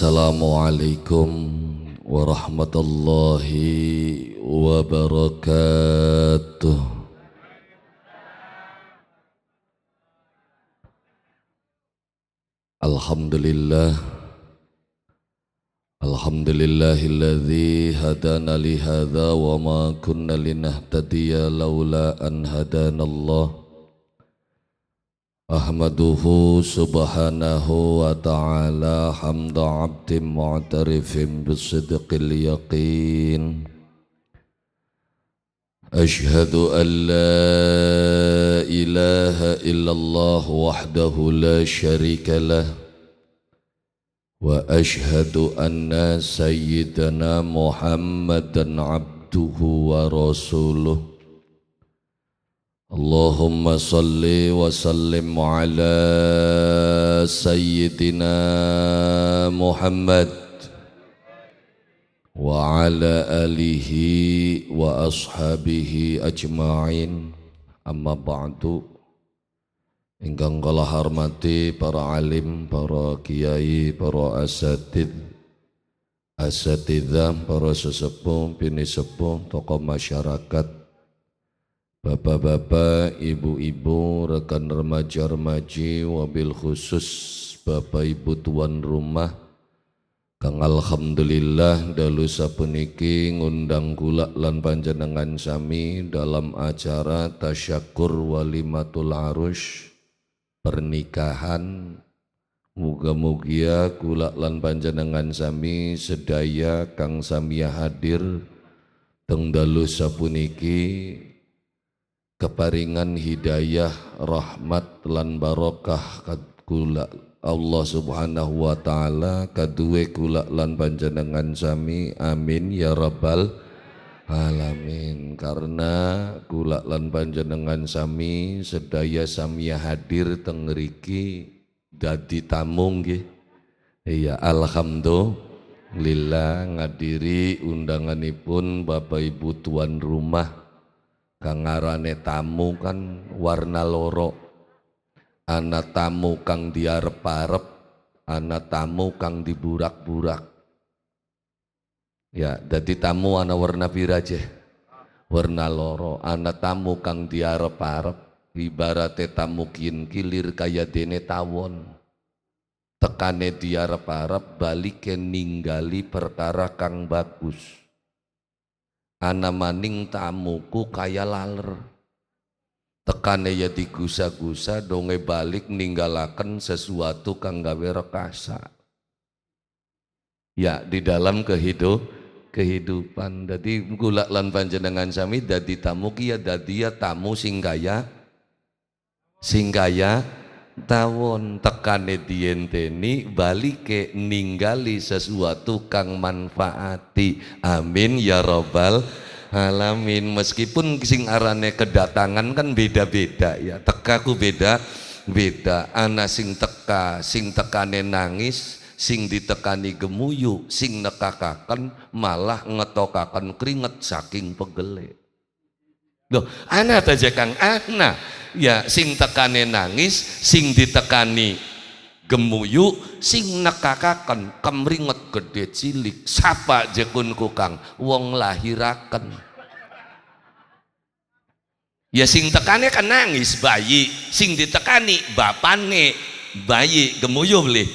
السلام عليكم ورحمة الله وبركاته الحمد لله الحمد لله الذي هدانا لهذا وما كنا لنهتدي لولا أن هدانا الله أحمده سبحانه وتعالى حمد عبد معترف بالصدق اليقين أشهد أن لا إله إلا الله وحده لا شريك له وأشهد أن سيدنا محمدا عبده ورسوله اللهم صل وسلم على سيدنا محمد وعلى آله وأصحابه أجمعين أما بعد Ingkang kala hormati para alim, para kiai, para asatid, asatidah, para sesepuh, bini sepuh, tokoh masyarakat, Bapak-bapak, ibu-ibu, rekan remaja-remaji, wabil khusus Bapak Ibu tuan rumah, Kang Alhamdulillah dalu sapuniki ngundang gula lan panjenengan sami dalam acara tasyakur walimatul arus pernikahan Muga-mugia kula lan panjenengan sami sedaya kang samia hadir teng dalu sapuniki keparingan hidayah rahmat lan barokah kula Allah subhanahu wa ta'ala kaduwe kula lan panjenengan sami amin ya rabbal alamin karena kula lan panjenengan sami sedaya sami hadir tengeriki dadi tamung nggih iya alhamdulillah ngadiri undanganipun Bapak Ibu tuan rumah kang arane tamu kan warna loro ana tamu kang diarep-arep ana tamu kang diburak-burak ya jadi tamu ana warna piraje warna loro ana tamu kang diarep-arep ibarate tamu kilir kaya dene tawon tekane diarep-arep balike ninggali perkara kang bagus ana maning tamuku kaya laler tekane ya digusa-gusa donge balik ninggalaken sesuatu kang gawe rekasa ya di dalam kehidup kehidupan dadi gulak lan panjenengan sami dadi tamu kia ya dadi ya tamu singgaya singgaya tawon tekane dienteni balike ninggali sesuatu kang manfaati amin ya robbal alamin meskipun sing arane kedatangan kan beda-beda ya tekaku beda beda ana sing teka sing tekane nangis sing ditekani gemuyu sing nekakaken malah ngetokaken keringet saking pegele Loh, anak aja Kang, anak. Ya, sing tekane nangis, sing ditekani gemuyu, sing nekakaken kemringet gede cilik. Sapa jekunku Kang, wong lahiraken. Ya sing tekane kan nangis bayi, sing ditekani bapane bayi gemuyu beli.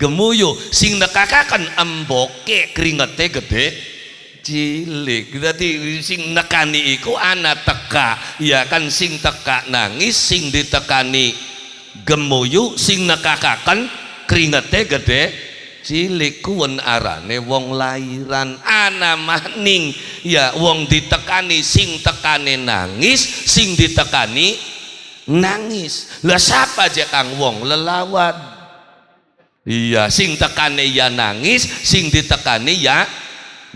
Gemuyu sing nekakaken emboke keringete gede cilik jadi sing nekani iku ana teka ya kan sing teka nangis sing ditekani gemuyu sing nekakaken keringete gede cilik kuwen arane wong lahiran anak maning ya wong ditekani sing tekane nangis sing ditekani nangis lah siapa aja kang wong lelawan iya sing tekane ya nangis sing ditekani ya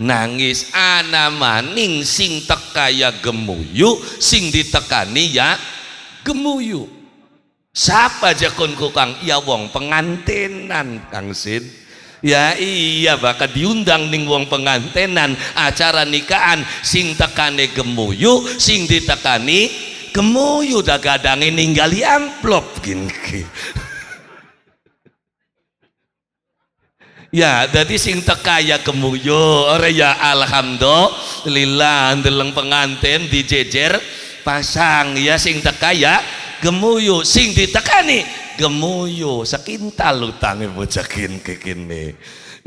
nangis ana maning sing tekaya gemuyu sing ditekani ya gemuyu siapa jakun kukang ya wong pengantenan kang sin ya iya bakal diundang ning wong pengantenan acara nikahan sing tekane gemuyu sing ditekani gemuyu dagadangin ninggali amplop gini Ya, jadi sing tekaya kemuyo, orang ya alhamdulillah ndeleng pengantin dijejer pasang ya sing tekaya gemuyu sing ditekani gemuyu sekintal bujakin bojakin kekini.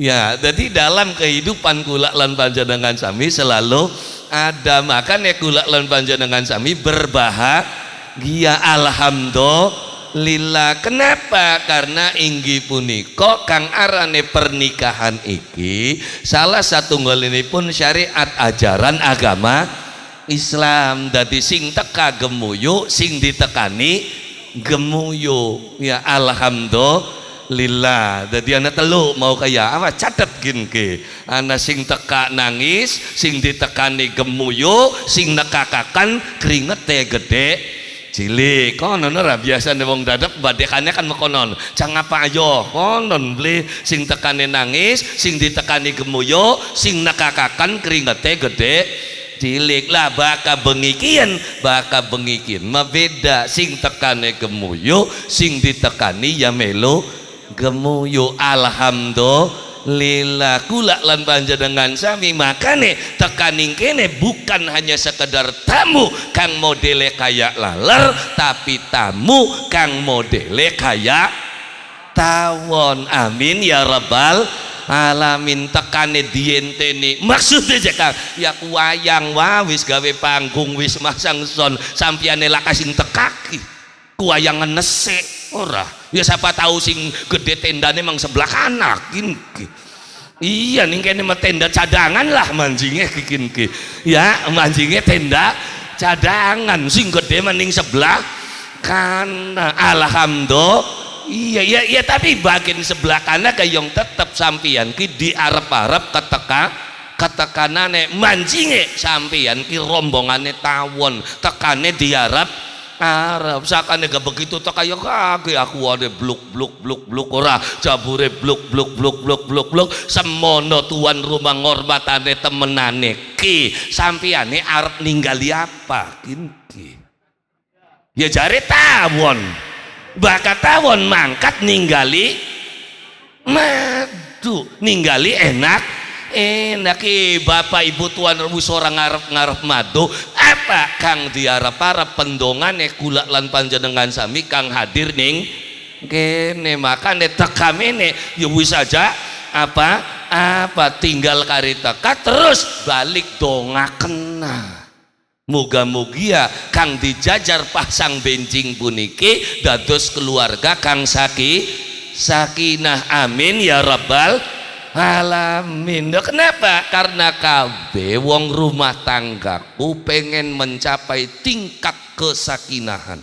Ya, jadi dalam kehidupan kulak lan panjenengan sami selalu ada makanya kulak lan panjenengan sami berbahagia alhamdulillah Lila, kenapa karena inggi punika kang arane pernikahan iki salah satu pun syariat ajaran agama Islam dadi sing teka gemuyu sing ditekani gemuyu ya alhamdulillah dadi anak telu mau kaya apa catet gin ke anak sing teka nangis sing ditekani gemuyu sing nekakakan keringete gede cilik konon ora biasa wong dadap badekannya kan mekonon cang apa ayo konon beli sing tekane nangis sing ditekani gemuyo sing nekakakan keringete gede cilik lah baka bengikian baka bengikin mabeda sing tekane gemuyo sing ditekani ya melo gemuyo alhamdulillah lila kula lan panjenengan sami makane tekaning kene bukan hanya sekedar tamu kang modele kayak laler tapi tamu kang modele kayak tawon amin ya rabbal alamin tekane dienteni maksudnya jekal ya wayang wawis gawe panggung wis masang son sampiane lakasin tekaki kuayangan nesek ora ya siapa tahu sing gede tendanya emang sebelah kanak, ini. iya nih kayaknya mah tenda cadangan lah manjingnya, kikin ki ya manjingnya tenda cadangan sing gede maning sebelah kanak. alhamdulillah iya iya iya tapi bagian sebelah kanak kayong ya tetap sampian ki di Arab Arab keteka ketekanane manjinge sampian ki rombongane tawon tekane -arab Arab sakane gak begitu tak kaya kaki aku ada bluk bluk bluk bluk ora jabure bluk bluk bluk bluk bluk bluk semono tuan rumah ngormatane temenane ki sampiane arep ninggali apa kinti ya jari tawon bakat tawon mangkat ninggali madu ninggali enak enak ki eh, bapak ibu tuan rumus seorang ngarep-ngarep madu apa kang diharap para pendongan ya kulak lan panjenengan sami kang hadir ning kene makan ne tekam ini ya wis aja apa apa tinggal kari teka terus balik donga kena nah, Muga-mugia ya, kang dijajar pasang benjing buniki dados keluarga kang saki sakinah amin ya rabbal alamin kenapa karena KB wong rumah tanggaku pengen mencapai tingkat kesakinahan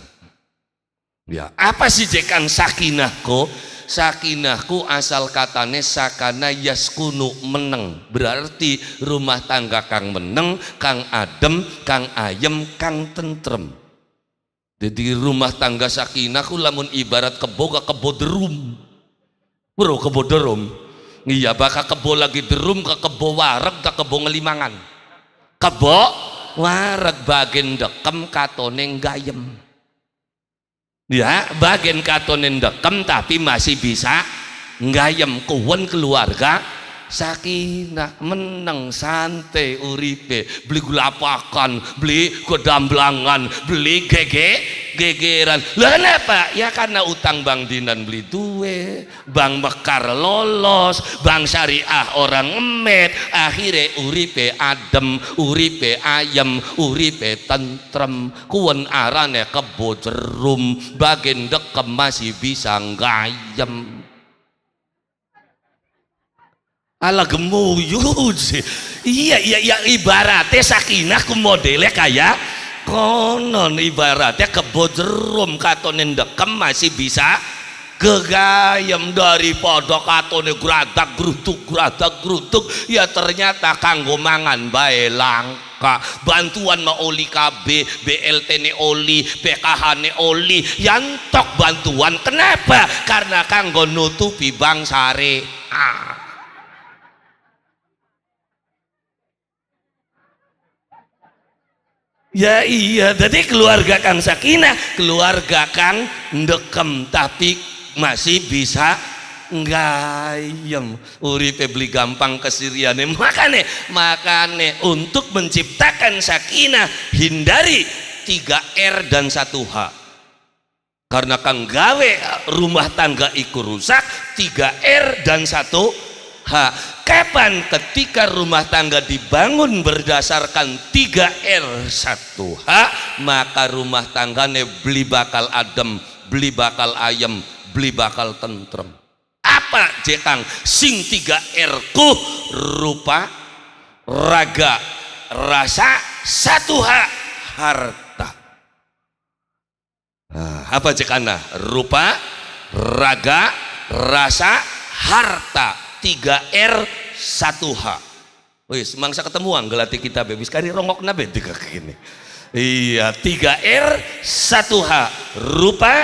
ya apa sih jekan sakinahku sakinahku asal katane sakana yaskunu meneng berarti rumah tangga kang meneng kang adem kang ayem kang tentrem jadi rumah tangga sakinahku lamun ibarat keboga kebodrum bro kebodrum iya bakal kebo lagi derum ke kebo wareg ke kebo ngelimangan kebo wareg bagian dekem katoneng gayem ya bagian katoneng dekem tapi masih bisa gayem kuwen keluarga sakinah meneng santai uripe beli gulapakan beli kedamblangan beli gege gegeran lah kenapa ya karena utang bang dinan beli duwe bang mekar lolos bang syariah orang emet akhirnya uripe adem uripe ayem uripe tentrem kuen arane kebo jerum bagian dekem masih bisa ngayem ala gemuyu, iya iya iya ibaratnya sakinah ku modelnya kayak konon ibaratnya kebodrum katonin dekem masih bisa gegayem podok katone geradak grutuk geradak grutuk ya ternyata kanggo mangan bae langka bantuan ma oli KB BLT ne oli PKH ne oli yantok bantuan kenapa karena kanggo nutupi bang sare Ya iya, jadi keluarga Kang Sakinah, keluarga Kang Dekem, tapi masih bisa ngayem uripe beli gampang kesiriane makane makane untuk menciptakan sakinah hindari 3R dan 1H karena kang gawe rumah tangga iku rusak 3R dan 1 Ha, kapan ketika rumah tangga dibangun berdasarkan 3R 1H maka rumah tangganya beli bakal adem beli bakal ayam beli bakal tentrem apa jekang sing 3R ku rupa raga rasa 1H harta nah, apa jekana rupa raga rasa harta Tiga r satu h Wis, semangsa ketemu anggelati kita bebis kari rongok nabe tiga kini. Iya, tiga r satu h Rupa,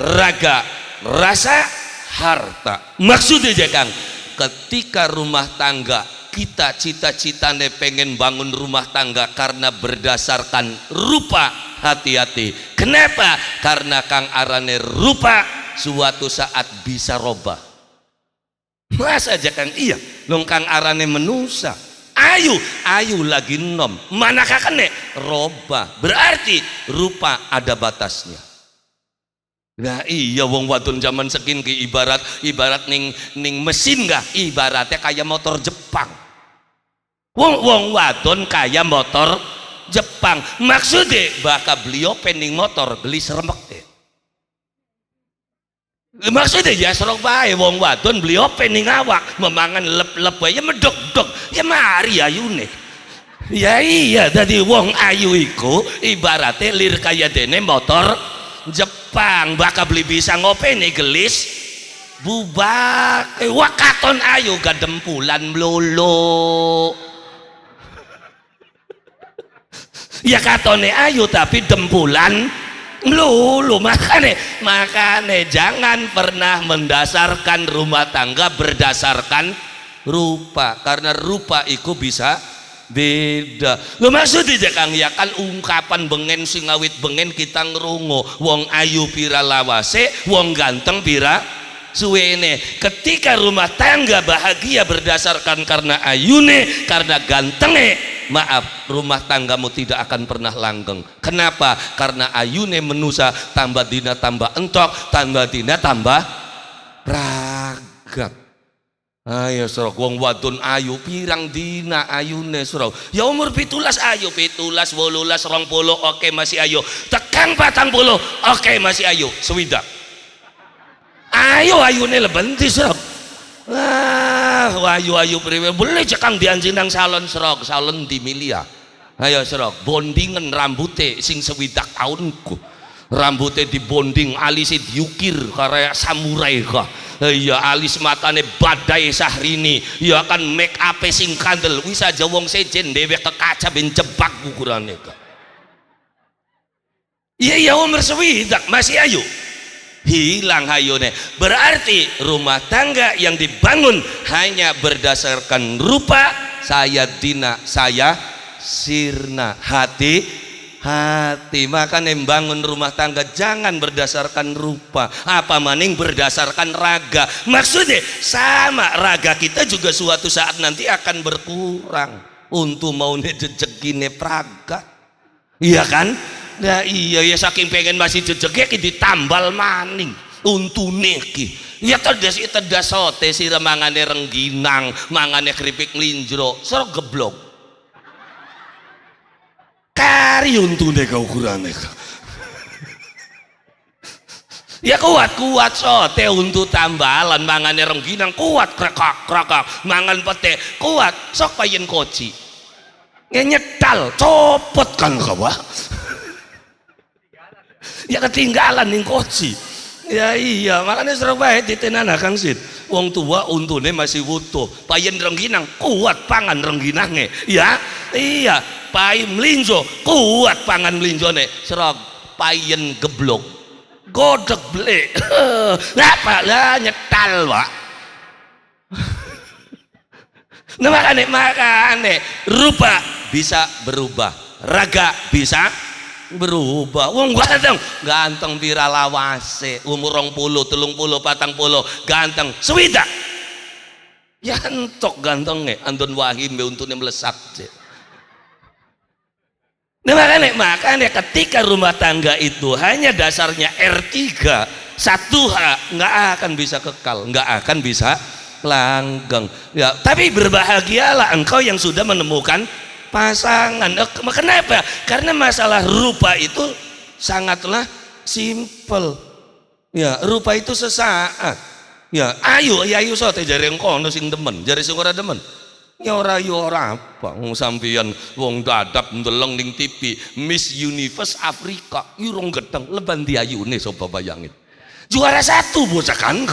raga, rasa, harta. Maksudnya aja Kang, ketika rumah tangga kita cita-citanya pengen bangun rumah tangga karena berdasarkan rupa hati-hati kenapa? karena Kang Arane rupa suatu saat bisa robah Mas aja Kang iya, nung Kang arane menusa. Ayu, ayu lagi nom. Manakah kene? Roba. Berarti rupa ada batasnya. Nah iya wong wadon zaman sekin ke ibarat ibarat ning ning mesin gak ibaratnya kayak motor Jepang. Wong wong wadon kayak motor Jepang. Maksudnya bakal beliau pending motor beli seremek deh maksudnya ya serok bae wong wadon beli opening awak memangan lep-lep ya medok-dok ya mari ayu nih, ya iya jadi wong ayu iku ibaratnya lir kaya dene motor Jepang bakal beli bisa ngopeni gelis bubak eh, wakaton ayu gadempulan melulu ya katone ayu tapi dempulan melulu makane makane jangan pernah mendasarkan rumah tangga berdasarkan rupa karena rupa itu bisa beda lo maksud aja kang ya kan ungkapan bengen singawit bengen kita ngerungo wong ayu pira lawase wong ganteng pira suwene ketika rumah tangga bahagia berdasarkan karena ayune karena gantenge maaf rumah tanggamu tidak akan pernah langgeng kenapa karena ayune menusa tambah dina tambah entok tambah dina tambah ragat ayo surau wong wadun ayu pirang dina ayune surau ya umur pitulas ayu pitulas wolulas rong polo. oke masih ayu tekan patang polo. oke masih ayu sewidak ayo ayune lebenti surau Wah, wayu ayu priwe boleh cekang dianjinang salon serok, salon di milia. Ayo serok, bondingan rambute sing sewidak tahunku. Rambute dibonding alisnya diukir karya samurai kah. Iya alis matane badai sahrini, ya kan make up e sing kandel. Wis aja wong sejen dewek ke kaca ben jebak ukurane kah. Iya iya umur sewidak masih ayu hilang hayune berarti rumah tangga yang dibangun hanya berdasarkan rupa saya dina saya sirna hati hati maka bangun rumah tangga jangan berdasarkan rupa apa maning berdasarkan raga maksudnya sama raga kita juga suatu saat nanti akan berkurang untuk mau nih praga iya kan nah iya ya saking pengen masih ya iki ditambal maning untune iki ya iki ya tedas sote sira mangane rengginang mangane keripik linjro soro geblok kari untune ka ukurane ya kuat kuat sote untuk tambalan mangane rengginang kuat krekak krekak mangan pete kuat sok payen koci ya nyetal copot kan kawah ya ketinggalan nih koci ya iya makanya di tenana Kang Sid wong tua untune masih butuh payen rengginang kuat pangan rengginangnya. ya iya pai Melinjo kuat pangan melinjo nih Serba. payen geblok godek beli lah lah nyetal pak nah makanya makanya rupa bisa berubah raga bisa berubah wong ganteng ganteng pira lawase umur rong puluh telung puluh patang puluh ganteng swida ya entok ganteng nge andon wahim be untune melesak je nah makanya, makanya ketika rumah tangga itu hanya dasarnya R3 satu H nggak akan bisa kekal nggak akan bisa langgeng ya tapi berbahagialah engkau yang sudah menemukan pasangan eh, kenapa karena masalah rupa itu sangatlah simple ya rupa itu sesaat ya ayo ya ayo sote jari kono sing demen jari sing ora demen ya ora ya ora apa sampeyan wong dadap ndeleng ning TV Miss Universe Afrika irung ya, geteng leban diayune sapa bayangin juara satu bocah kan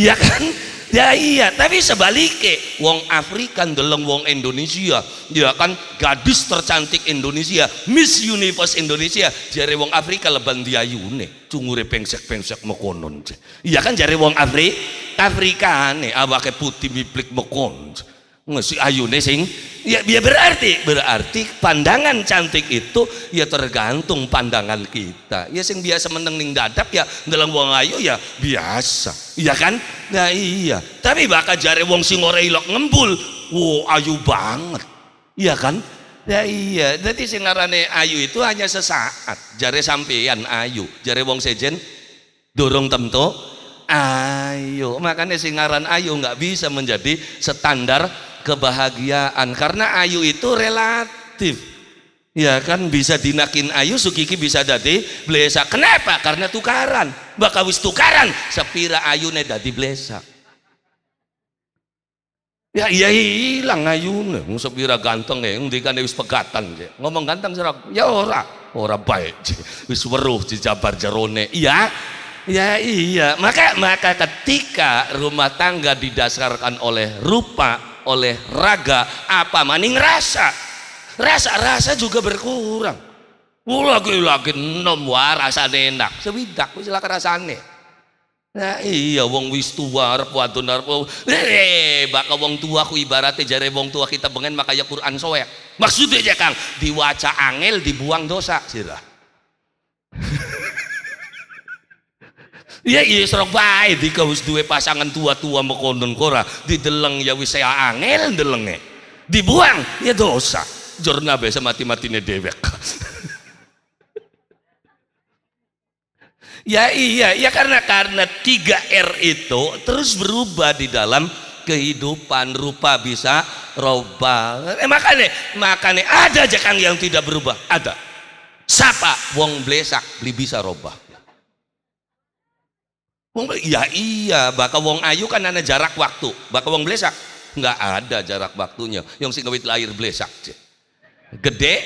iya kan Ya iya, tapi sebaliknya wong Afrika ndeleng wong Indonesia. Ya kan gadis tercantik Indonesia, Miss Universe Indonesia, jari wong Afrika leban diayune, cungure pengsek-pengsek mekonon. Iya kan jari wong Afri, Afrika Afrikane awake putih miplik mekonon. Ngesi nih sing ya, biar ya berarti berarti pandangan cantik itu ya tergantung pandangan kita. Ya sing biasa meneng dadap ya dalam wong ayu ya biasa. ya kan? Nah iya. Tapi bakal jare wong sing ora ilok ngembul, wow ayu banget. Iya kan? Ya iya, jadi sing ayu itu hanya sesaat. Jare sampeyan ayu, jare wong sejen dorong tentu ayu. Makanya sing ayu nggak bisa menjadi standar kebahagiaan karena ayu itu relatif ya kan bisa dinakin ayu sukiki bisa dadi blesa kenapa karena tukaran bakal wis tukaran sepira ayune dadi blesa ya iya hilang ayune ne sepira ganteng ya ngendikane wis pegatan je. Ya. ngomong ganteng serak ya ora ora baik je. wis weruh dijabar jerone iya Ya iya, maka maka ketika rumah tangga didasarkan oleh rupa oleh raga apa maning rasa rasa rasa juga berkurang Wah lagi lagi nom wah rasa enak sewidak silakan rasane Nah iya wong wis tua arep wadon arep oh, bakal wong tua ku ibaratnya jare wong tua kita bengen makanya Quran soek. Maksudnya ya Kang, diwaca angel dibuang dosa sirah. Ya iya serok bae di wis dua pasangan tua-tua mekondon kora dideleng ya wis saya angel delenge. Dibuang ya dosa. jurnal biasa mati-matine dewek. ya iya, ya karena karena tiga r itu terus berubah di dalam kehidupan rupa bisa roba. Eh, makanya makanya ada aja kang yang tidak berubah, ada. Siapa wong blesak beli bisa robah Wong iya iya, bakal wong ayu kan ada jarak waktu, bakal wong blesak nggak ada jarak waktunya. Yang sing lahir blesak, gede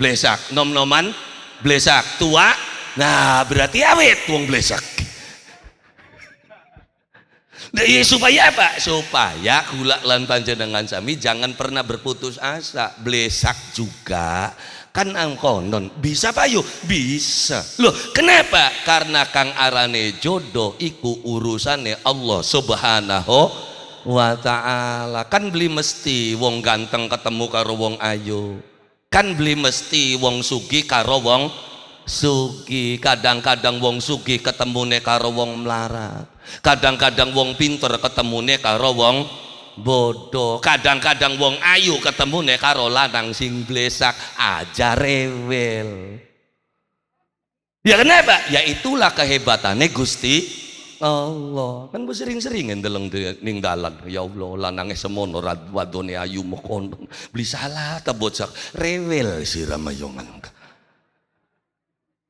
blesak, nom noman blesak, tua. Nah berarti awet wong blesak. Ya, supaya apa? Supaya gula lan panjenengan sami jangan pernah berputus asa, blesak juga kan angkonon bisa payu bisa loh kenapa karena kang arane jodoh iku urusannya Allah subhanahu wa ta'ala kan beli mesti wong ganteng ketemu karo wong ayu kan beli mesti wong sugi karo wong sugi kadang-kadang wong sugi ketemune karo wong melarat kadang-kadang wong pinter ketemune karo wong bodoh kadang-kadang wong ayu ketemu nih karo nang sing blesak aja rewel ya kenapa ya itulah kehebatannya Gusti Allah kan gue sering-sering ndeleng ning dalan ya Allah lanange semono wadone ayu mekon beli salah ta bocah rewel si ramayongan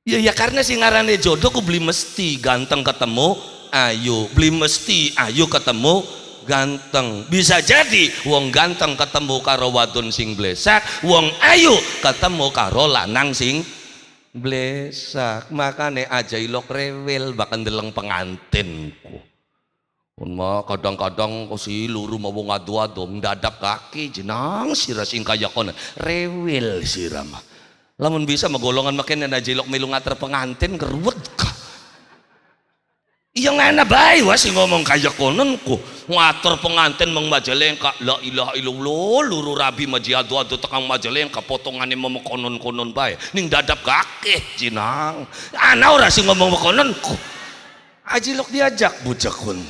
ya ya karena sing ngarane jodoh ku beli mesti ganteng ketemu ayu beli mesti ayu ketemu ganteng bisa jadi wong ganteng ketemu karo wadon sing blesak wong ayu ketemu karo lanang sing blesak makane aja ilok rewel bahkan deleng pengantinku Unma kadang-kadang si luru mau ngadu-adu mendadak kaki jenang sira sing kaya kono rewel si mah lamun bisa megolongan makin ana jelok melu ngater pengantin keruwet kah Iya ngene bae wae sih ngomong kaya konon ku ngatur pengantin meng majalengka la ilaha illallah luru rabi maji adu adu tekang majalengka ini mem konon-konon bae ning dadap kakeh jinang ana ora ngomong konon ku Aji lok diajak bujakun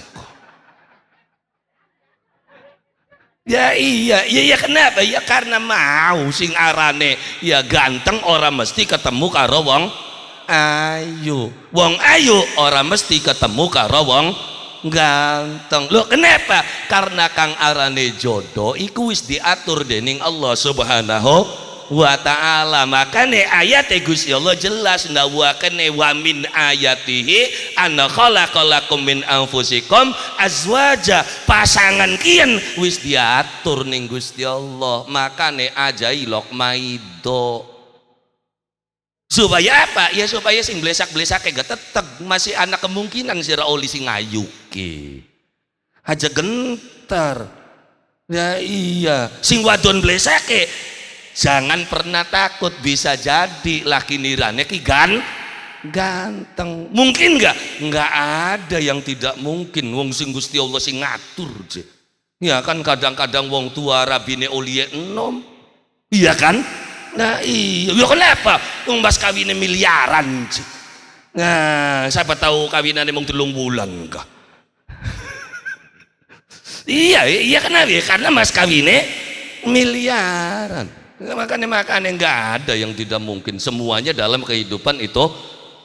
Ya iya, ya, ya kenapa? Ya karena mau sing arane ya ganteng orang mesti ketemu karo wong ayu wong ayu orang mesti ketemu karo wong ganteng lo kenapa karena kang arane jodoh iku wis diatur dening Allah subhanahu wa ta'ala makanya ayat Gusti Allah jelas ndawakane wa min ayatihi an khalaqalakum min anfusikum azwaja pasangan kian wis diatur ning Gusti Allah makane ajai lok maido supaya apa ya supaya sing belesak-belesak kayak tetep masih anak kemungkinan si Raoli sing ngayuki aja gentar ya iya sing wadon belesak kayak jangan pernah takut bisa jadi laki nirane ki gan ganteng mungkin nggak nggak ada yang tidak mungkin wong sing gusti allah sing ngatur je. ya kan kadang-kadang wong tua rabine oliye enom iya kan Nah iya, ya kenapa? Wong bas kawinnya miliaran. Nah, siapa tahu kawinannya mau telung bulan enggak? iya, iya kenapa? ya? Karena mas kawinnya miliaran. Nah, makanya makanya enggak ada yang tidak mungkin. Semuanya dalam kehidupan itu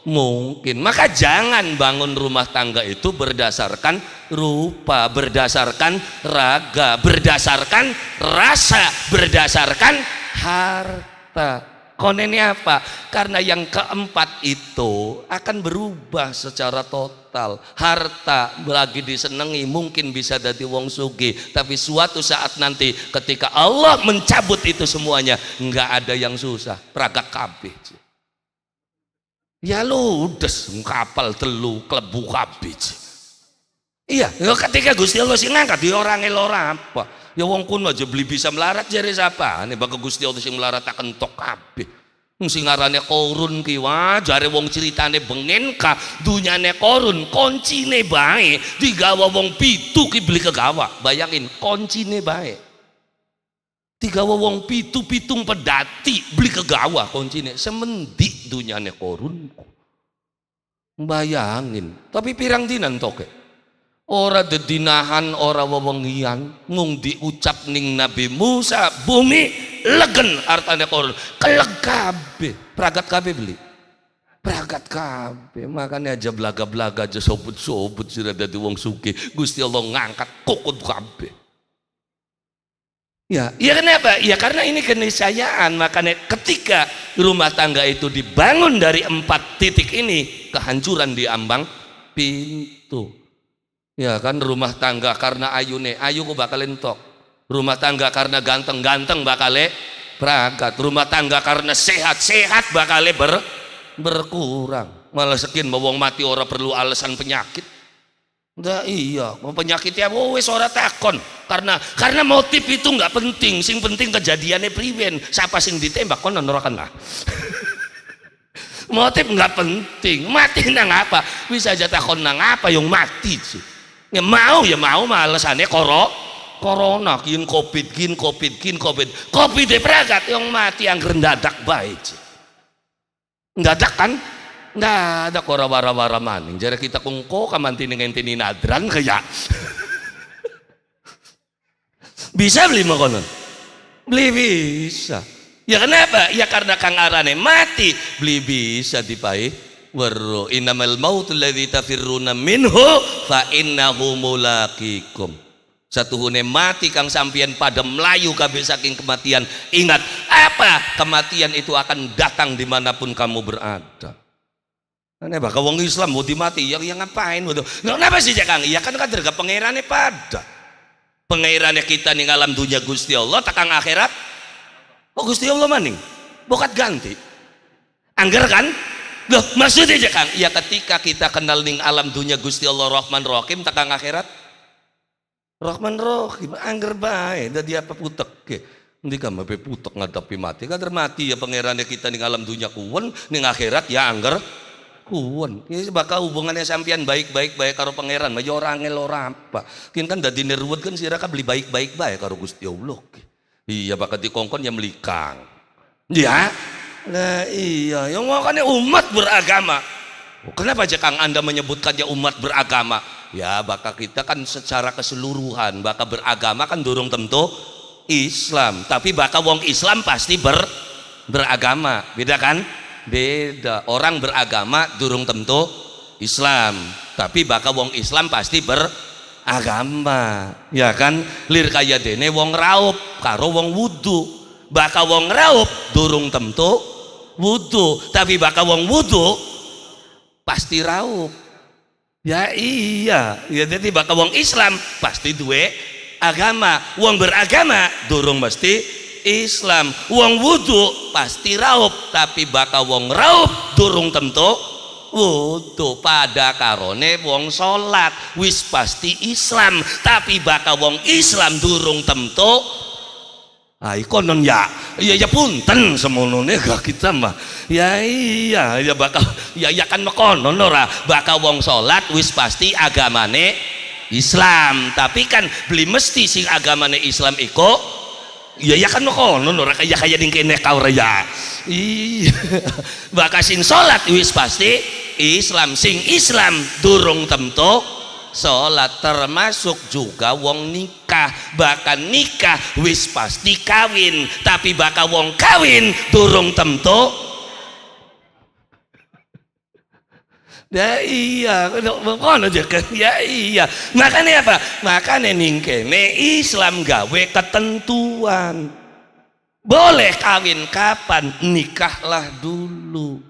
mungkin. Maka jangan bangun rumah tangga itu berdasarkan rupa, berdasarkan raga, berdasarkan rasa, berdasarkan harta apa? Konennya apa? Karena yang keempat itu akan berubah secara total. Harta lagi disenangi mungkin bisa jadi wong sugi. Tapi suatu saat nanti ketika Allah mencabut itu semuanya. Enggak ada yang susah. Praga kabeh. Ya ludes kapal telu kelebu kabeh. Iya, ya ketika Gusti Allah sih ngangkat di ya orang elora apa? Ya wong kuno aja beli bisa melarat jari siapa ini bagus Gusti Allah sing melarat tak kentok kabe Sing ngarane korun kiwa. jare wong ceritane bengen ka dunyane korun koncine bae digawa wong pitu ki beli kegawa. Bayangin koncine bae. Digawa wong pitu pitung pedati beli kegawa koncine semendi dunyane korun. Bayangin, tapi pirang dinan toke ora dedinahan ora wewengian mung diucap ning Nabi Musa bumi legen artane kor keleg kabeh pragat kabeh beli pragat kabeh makane aja blaga-blaga aja sobut-sobut sira dadi wong suki Gusti Allah ngangkat kokut kabeh Ya, ya kenapa? Ya karena ini keniscayaan. Makanya ketika rumah tangga itu dibangun dari empat titik ini, kehancuran diambang pintu. Ya kan rumah tangga karena ayu ayune, ayu ku bakal entok. Rumah tangga karena ganteng-ganteng bakal e berangkat. Rumah tangga karena sehat-sehat bakal e ber berkurang. Malah sekin bawang mati orang perlu alasan penyakit. Nah, iya, mau penyakit ya wes ora takon karena karena motif itu nggak penting, sing penting kejadiannya priwen. Siapa sing ditembak kon nonorokan lah. motif nggak penting, mati nang apa? Bisa aja takon nang apa yang mati sih ya mau ya mau mah alasannya koro corona gin covid gin covid gin covid covid deh peragat yang mati yang rendadak baik ndadak kan ndadak kora wara wara maning jare kita kungko kamantini ngentini nadran kaya bisa beli makanan beli bisa ya kenapa ya karena kang arane mati beli bisa dipai warru innamal maut ladzi tafirruna minhu fa innahu mulaqikum satuhune mati kang sampian pada melayu kabeh saking kematian ingat apa kematian itu akan datang dimanapun kamu berada Nah, bakal wong Islam mau dimati, ya, ya ngapain? Nggak kenapa sih Kang? Ya kan kan terga pangerane pada. Pangerane kita nih alam dunia Gusti Allah, takang akhirat. Oh Gusti Allah maning, bokat ganti. Angger kan? Loh, maksudnya aja Kang, ya ketika kita kenal ning alam dunia Gusti Allah Rahman Rahim takang akhirat Rahman Rahim angger bae dia apa putek ke. Nanti kan apa putek ngadapi mati kan mati ya pangerannya kita ning alam dunia kuwon ning akhirat ya angger kuwon Ini bakal hubungannya sampean baik-baik baik karo pangeran, maju ya, orang angel ora apa. kan dari neruwet kan raka beli baik-baik baik karo Gusti Allah. Iya bakal dikongkon ya melikang. Ya, Nah iya, yang makanya umat beragama. Kenapa aja Kang Anda menyebutkannya umat beragama? Ya baka kita kan secara keseluruhan, baka beragama kan dorong tentu Islam. Tapi baka wong Islam pasti ber beragama. Beda kan? Beda. Orang beragama dorong tentu Islam. Tapi baka wong Islam pasti beragama. Ya kan? Lir kaya dene wong raup karo wong wudu. Baka wong raup durung tentu wudhu tapi bakal wong wudhu pasti raup ya iya ya jadi bakal wong Islam pasti duwe agama wong beragama durung mesti Islam wong wudhu pasti raup tapi bakal wong raup durung tentu wudhu pada karone wong sholat wis pasti Islam tapi bakal wong Islam durung tentu Ah, ikonon ya, iya ya punten semononya gak kita mah. Ya iya, ya bakal, ya ya kan mekonon ora, bakal wong sholat wis pasti agamane Islam. Tapi kan beli mesti sing agamane Islam iko. iya ya kan mekonon ora kaya kaya dingke kene kau ora ya. Iya, bakal sing sholat wis pasti Islam sing Islam durung tentu sholat termasuk juga wong nikah nikah bahkan nikah wis pasti kawin tapi bakal wong kawin turung tentu Ya iya, kono kan? Ya iya. Makanya apa? Makanya ningkene Islam gawe ketentuan. Boleh kawin kapan? Nikahlah dulu.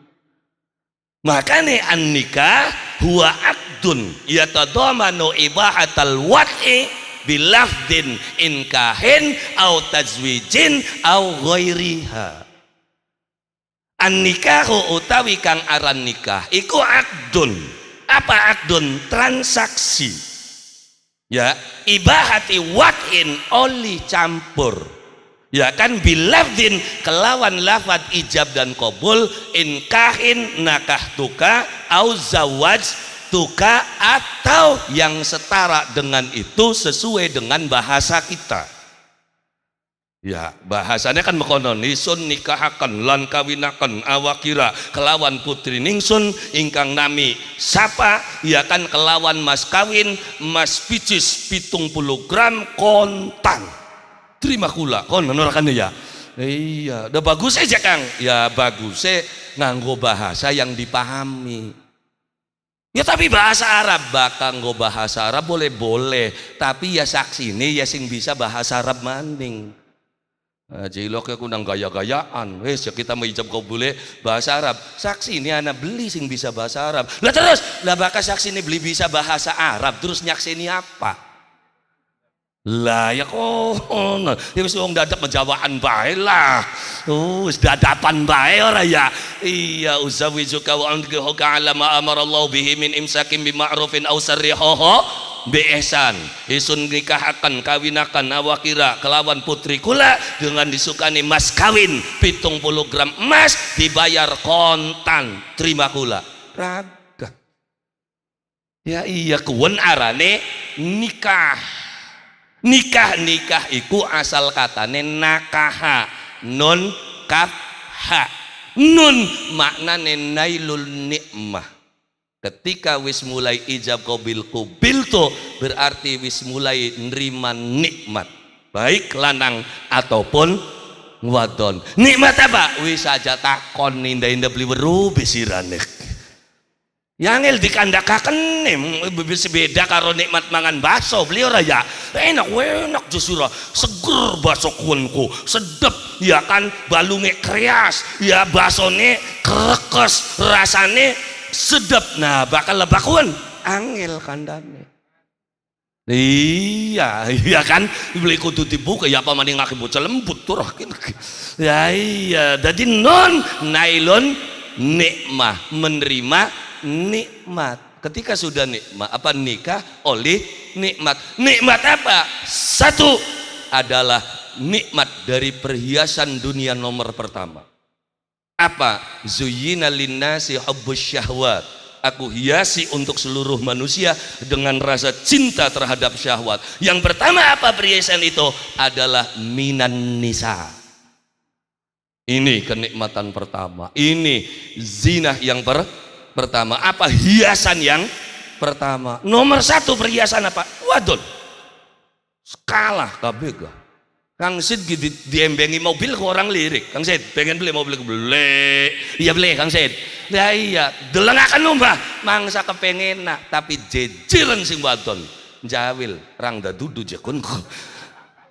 Makanya an nikah huwa akdun tadamanu ibahatal wat'i bilafdin inkahin au tajwijin au ghairiha an utawi kang aran nikah iku akdun apa akdun transaksi ya ibahati watin oli campur ya kan bilafdin kelawan lafad ijab dan kobul inkahin nakah tuka au zawaj Mithluka atau yang setara dengan itu sesuai dengan bahasa kita. Ya, bahasanya kan mekonon nisun nikahakan lan kawinakan awakira kelawan putri ningsun ingkang nami sapa ya kan kelawan mas kawin mas picis pitung puluh gram kontang terima kula kon menurakan ya iya udah bagus aja kang ya bagus eh nganggo bahasa yang dipahami Ya tapi bahasa Arab, bakal nggak bahasa Arab boleh-boleh, tapi ya saksi ini ya sing bisa bahasa Arab maning. Nah, eh, lo ya, aku nang gaya-gayaan. Wes ya kita ijab kau boleh bahasa Arab. Saksi ini anak beli sing bisa bahasa Arab. Lah terus, lah bakal saksi ini beli bisa bahasa Arab, terus nyaksi ini apa? Lah ya kok ya wis wong dadak menjawaan bae lah. Uh, wis dadapan bae ora ya. Iya uzawijuka wa ankihuka ala ma amara Allah bihi min imsakin bi ma'rufin aw sarrihaha bi ihsan. Isun nikahakan kawinakan awakira kelawan putri kula dengan disukani mas kawin 70 gram emas dibayar kontan terima kula. Raga. Ya iya kuwen arane nikah nikah nikah iku asal katane nakaha nun kafha nun maknane nailul nikmah ketika wis mulai ijab qabil kubil to berarti wis mulai nerima nikmat baik lanang ataupun wadon nikmat apa wis aja takon indah-indah beli berubah siranek Yangil dikandakaken bisa beda karo nikmat mangan bakso beliau raya enak enak justru seger bakso kuenku sedep ya kan balungnya kreas, ya nih kerekes rasane sedep nah bakal lebakun angel kandane iya iya kan beli kudu dibuka ya apa yang ngaki bocah lembut tuh ya iya jadi non nailon nikmah menerima nikmat. Ketika sudah nikmat, apa nikah oleh nikmat. Nikmat apa? Satu adalah nikmat dari perhiasan dunia nomor pertama. Apa? Zuyina linnasi hubbus syahwat. Aku hiasi untuk seluruh manusia dengan rasa cinta terhadap syahwat. Yang pertama apa perhiasan itu? Adalah minan nisa'. Ini kenikmatan pertama. Ini zinah yang pertama pertama apa hiasan yang pertama nomor satu perhiasan apa wadon skala KBG Kang Sid gitu diembengi mobil ke orang lirik Kang Sid pengen beli mobil beli iya beli Kang Sid ya iya akan lomba mangsa kepengen nak tapi jejelan sing wadon jawil rangda dudu jekun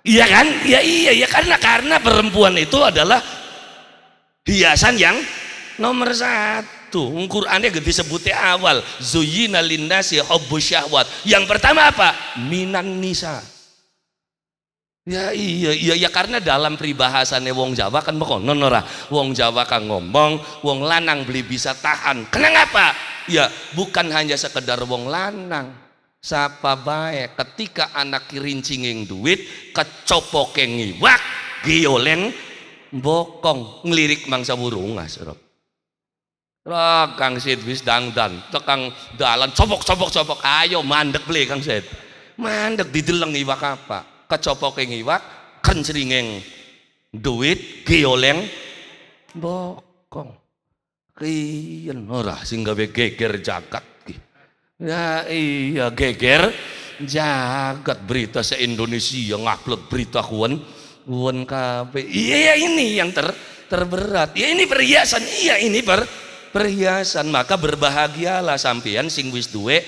iya kan ya iya iya iya karena karena perempuan itu adalah hiasan yang nomor satu satu Qurannya ganti sebutnya awal zuyina lindasi hubbu syahwat yang pertama apa minan nisa ya iya iya ya karena dalam peribahasannya wong Jawa kan mekonon ora wong Jawa kan ngomong wong lanang beli bisa tahan kenapa ya bukan hanya sekedar wong lanang Siapa baik ketika anak kirincinging duit kecopokeng wak gioleng bokong ngelirik mangsa burung asurap lah Kang Sid wis dangdan, tekang dalan copok-copok-copok. Ayo mandek beli Kang Sid. Mandek dideleng iwak apa? Kecopoke iwak kencringeng duit geoleng bokong. Kiyen ora sing gawe geger jagat iki. Ya iya geger jagat berita se-Indonesia ngupload berita kuwen kuwen kabeh. Iya, iya ini yang ter terberat. Ya ini perhiasan, iya ini per perhiasan maka berbahagialah sampean sing wis duwe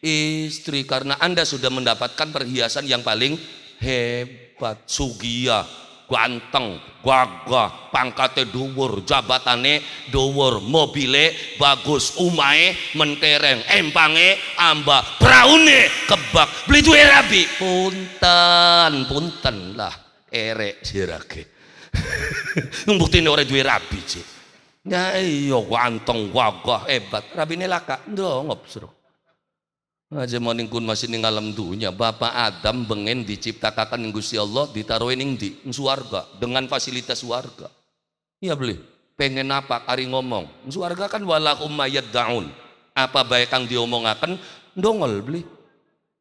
istri karena anda sudah mendapatkan perhiasan yang paling hebat sugia ganteng gagah pangkate dhuwur jabatane dhuwur mobile bagus umae mentereng empange amba praune kebak beli duwe rabi punten punten lah erek sirake ngbuktine ora duwe rabi sih Ya Nyai wanteng wagah hebat. Rabi nelaka ndongop suruh. Aja mau kun masih ning alam dunia. Bapak Adam bengen diciptakan ning Gusti Allah ditaruhin ning di suarga dengan fasilitas suarga. Iya beli. Pengen apa kari ngomong? Suarga kan walau mayat daun. Apa baik kang diomong akan? dongol beli.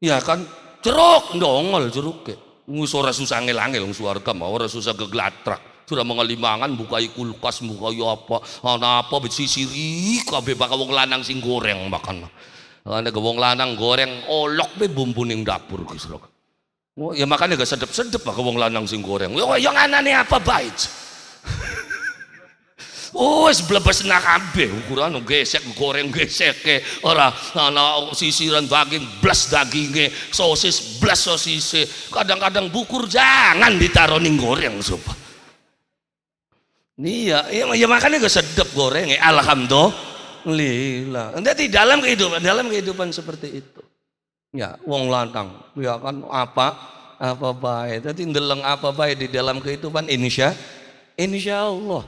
Ya kan jeruk dongol jeruk ke. Ngusora susah angel-angel suarga mau ora susah geglatrak. Sudah mengelimangan bukai kulkas bukai apa. Ana apa besi siri kabeh bakal wong lanang sing goreng makan. Ana wong lanang goreng olok be bumbu ning dapur ki Srok. Oh, ya makanya gak sedap sedap bakal wong lanang sing goreng. Yo yang anane apa baik. Oh, blebes nak ambil ukuran anu gesek goreng gesek orang, ora ana sisiran daging blas dagingnya, sosis blas sosis Kadang-kadang bukur jangan ditaruh nih goreng sobat. Iya, ya, ya makanya gak sedap goreng. Ya. Alhamdulillah. Nanti dalam kehidupan, dalam kehidupan seperti itu. Ya, wong lantang. Ya kan apa apa baik. Tadi ndeleng apa baik di dalam kehidupan insya insya Allah.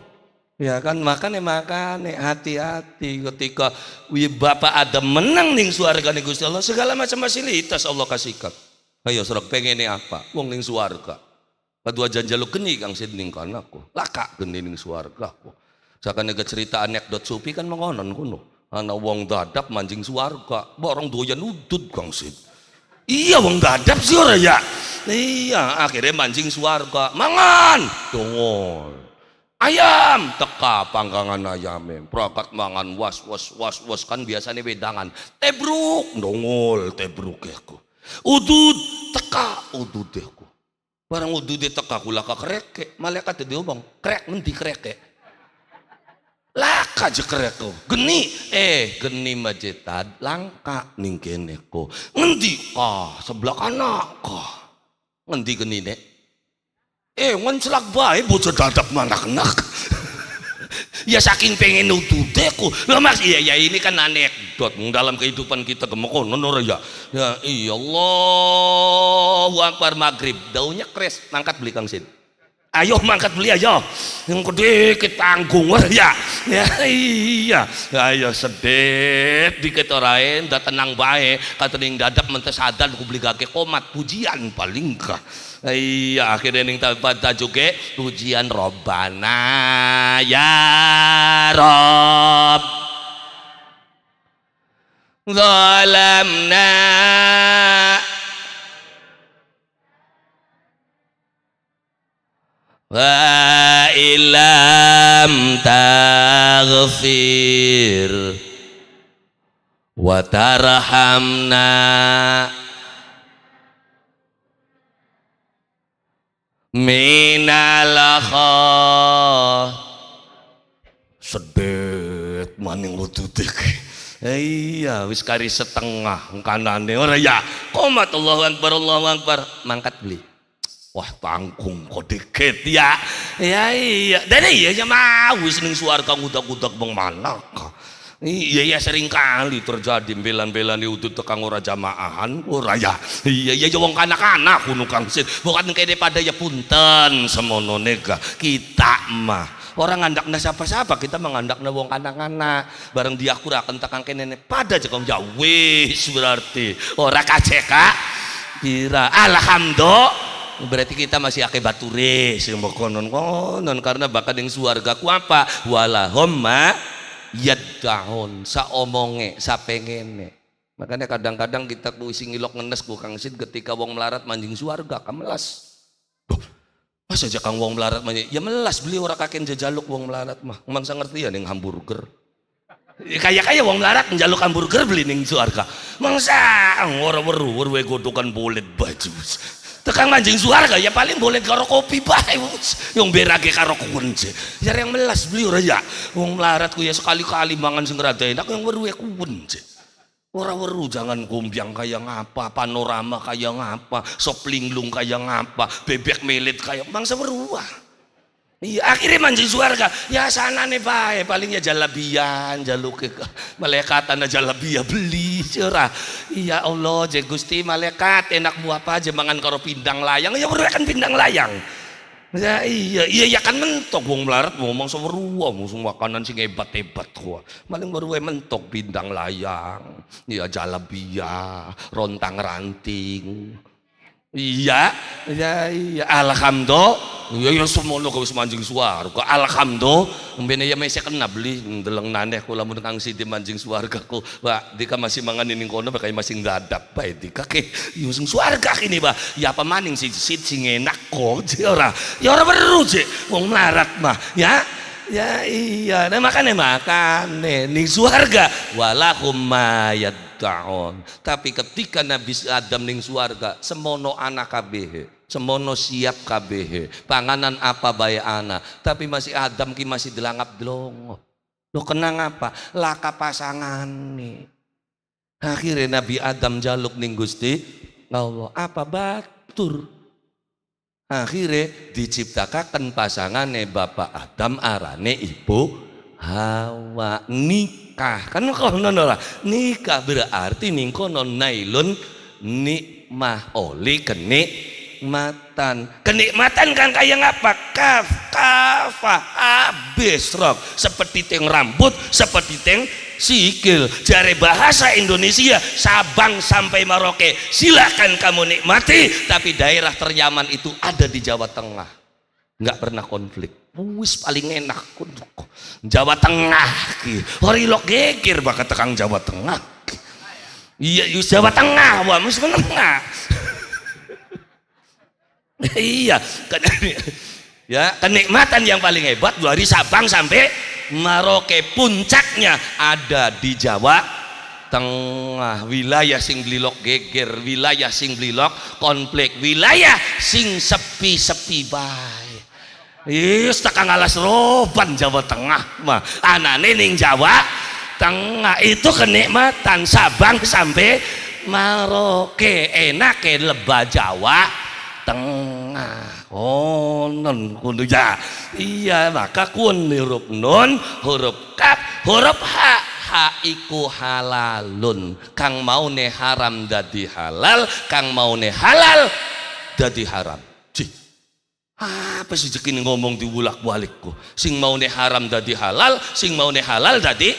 Ya kan makanya makan hati-hati ketika wi bapak ada menang ning suarga nih Gusti Allah segala macam fasilitas Allah kasihkan. Ayo serak pengen apa? Wong ning suarga janji jaluk geni kang kan aku. Laka suarga geni seakan nega cerita anekdot supi kan mengonon kuno. Anak wong dadap mancing suarga. Borong doyan udut kang sid. Iya wong dadap sih ora ya. Iya akhirnya mancing suarga. Mangan. Dongol. Ayam teka panggangan ayam Prokat mangan was was was was kan biasa biasanya wedangan tebruk dongol tebruk ya aku udut teka udut ya aku Barang udu di teka kula ka kreke. Malaikat itu diomong, krek nanti kreke. Laka je krek ko. Oh. Geni, eh geni majetad langka ning kene ko. Nanti ka sebelah kanak ka. nanti geni nek. Eh ngan selak bae bocah dadap manak-nak ya saking pengen nududeku lah mas iya ya ini kan anekdot dalam kehidupan kita kemekon nonor ya ya iya Allahu Akbar maghrib daunnya kres mangkat beli kang sin ayo mangkat beli aja yang gede tanggung ya ya iya ayo sedet dikit orain dah tenang baik kata dadap mentes adan ku beli gage komat pujian paling kah iya akhirnya ning tajuke ujian robana ya rob zalamna wa ilam taghfir wa tarhamna minal sedet maning lututik, eh, iya wis kari setengah kanane ora ya komat Allahu akbar Allahu akbar mangkat beli wah tanggung kok dikit ya ya iya dan iya ya mau seneng suara kang udak-udak bang malaka Iya iya sering kali terjadi belan-belan itu tekang ora jamaahan ora ya. Iya iya ya wong kanak-kanak anak kang sit. Bukan kene pada ya punten semono nega kita mah. Orang ngandakna siapa-siapa kita mengandakna wong anak-anak. bareng dia kurakan tekang kene pada jekong jauh berarti ora kaceka Bira, alhamdulillah berarti kita masih akibat baturis yang konon konon karena bakat yang suarga ku apa walahomma yaddaun saomonge sapengene makanya kadang-kadang kita kuisi ngilok ngenes ku Kang Sid ketika wong melarat manjing suarga kamelas Duh, masa aja Kang wong melarat manjing ya melas beli ora kaken jajaluk wong melarat mah emang saya ngerti ya ning hamburger kayak kayak wong melarat njaluk hamburger beli ning suarga mangsa ora weru weru godokan bolet baju tekan mancing suara ya paling boleh karo kopi bae yang berage karo kunci jar yang melas beli ora ya wong melarat ya sekali-kali mangan sing rada enak yang weru ya kunci ora weru jangan gombyang kaya ngapa panorama kaya ngapa sop linglung kaya ngapa bebek melit kaya mangsa weruah Iya, akhirnya manjing suarga. Ya sana nih pak, palingnya jalabian, jaluk malaikat anda jalabia beli cerah. Iya ya Allah, je gusti malaikat enak buah apa aja mangan karo pindang layang. Ya udah kan pindang layang. Ya, iya, iya, iya kan mentok wong melarat ngomong semerua, musuh makanan sing hebat-hebat gua. Maling baru mentok pindang layang, iya jalabia, rontang ranting. Iya, iya, iya, alhamdulillah. Iya, iya, semono kau wis mancing swarga. Alhamdulillah, mbene ya mese kena beli ndeleng naneh kula mun kang di mancing swarga ku. Pak, dika masih mangan ini kono pakai masih ngadap bae dika ke yo iya, sing swarga kini, Pak. Ya apa maning sih sing enak kok ora. Ya ora beruji, sih wong melarat mah, ya. Ya iya, nah makan ya makan nih suarga walakum mayadda'un. Tapi ketika Nabi Adam nih suarga semono anak KBH, semono siap KBH. panganan apa bayi anak. Tapi masih Adam ki masih delangap dong. Lo kenang apa? Laka pasangan nih. Akhirnya Nabi Adam jaluk nih Gusti Allah, apa batur? Akhirnya diciptakan pasangannya Bapak Adam arane Ibu Hawa nikah kan konon ora nikah berarti non nailun nikmah oli kenikmatan kenikmatan kan kayak ngapa kaf kafa habis rok seperti teng rambut seperti teng sikil jare bahasa Indonesia Sabang sampai Maroke, silahkan kamu nikmati tapi daerah ternyaman itu ada di Jawa Tengah nggak pernah konflik wis paling enak Jawa Tengah hori lo geger bakat tekang Jawa Tengah iya Jawa Tengah wah mesti tengah iya ya kenikmatan yang paling hebat dari Sabang sampai Maroke puncaknya ada di Jawa Tengah wilayah sing blilok geger wilayah sing blilok konflik wilayah sing sepi-sepi bae Is tekan alas roban Jawa Tengah mah anane ning Jawa Tengah itu kenikmatan Sabang sampai Maroke ke lebah Jawa Tengah Oh, non ya. Iya, maka kun huruf nun, huruf kaf, huruf ha. Ha iku halalun. Kang mau ne haram dadi halal, kang mau ne halal dadi haram. Cih. Apa sih jekin ngomong di bulak balikku? Sing mau ne haram dadi halal, sing mau ne halal dadi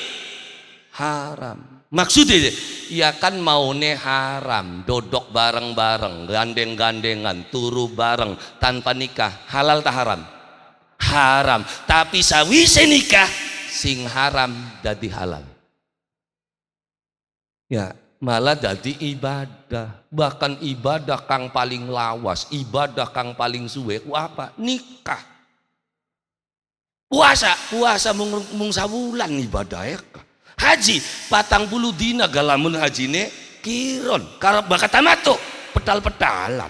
haram. Maksudnya ya kan mau maune haram, dodok bareng-bareng, gandeng-gandengan, turu bareng tanpa nikah, halal tak haram? Haram. Tapi sawise nikah sing haram jadi halal. Ya, malah jadi ibadah. Bahkan ibadah kang paling lawas, ibadah kang paling suwe, apa? Nikah. Puasa, puasa mung, mung sabulan ibadah ya. Haji patang bulu dina galamun haji hajine kiron karena bakat tamato petal-petalan.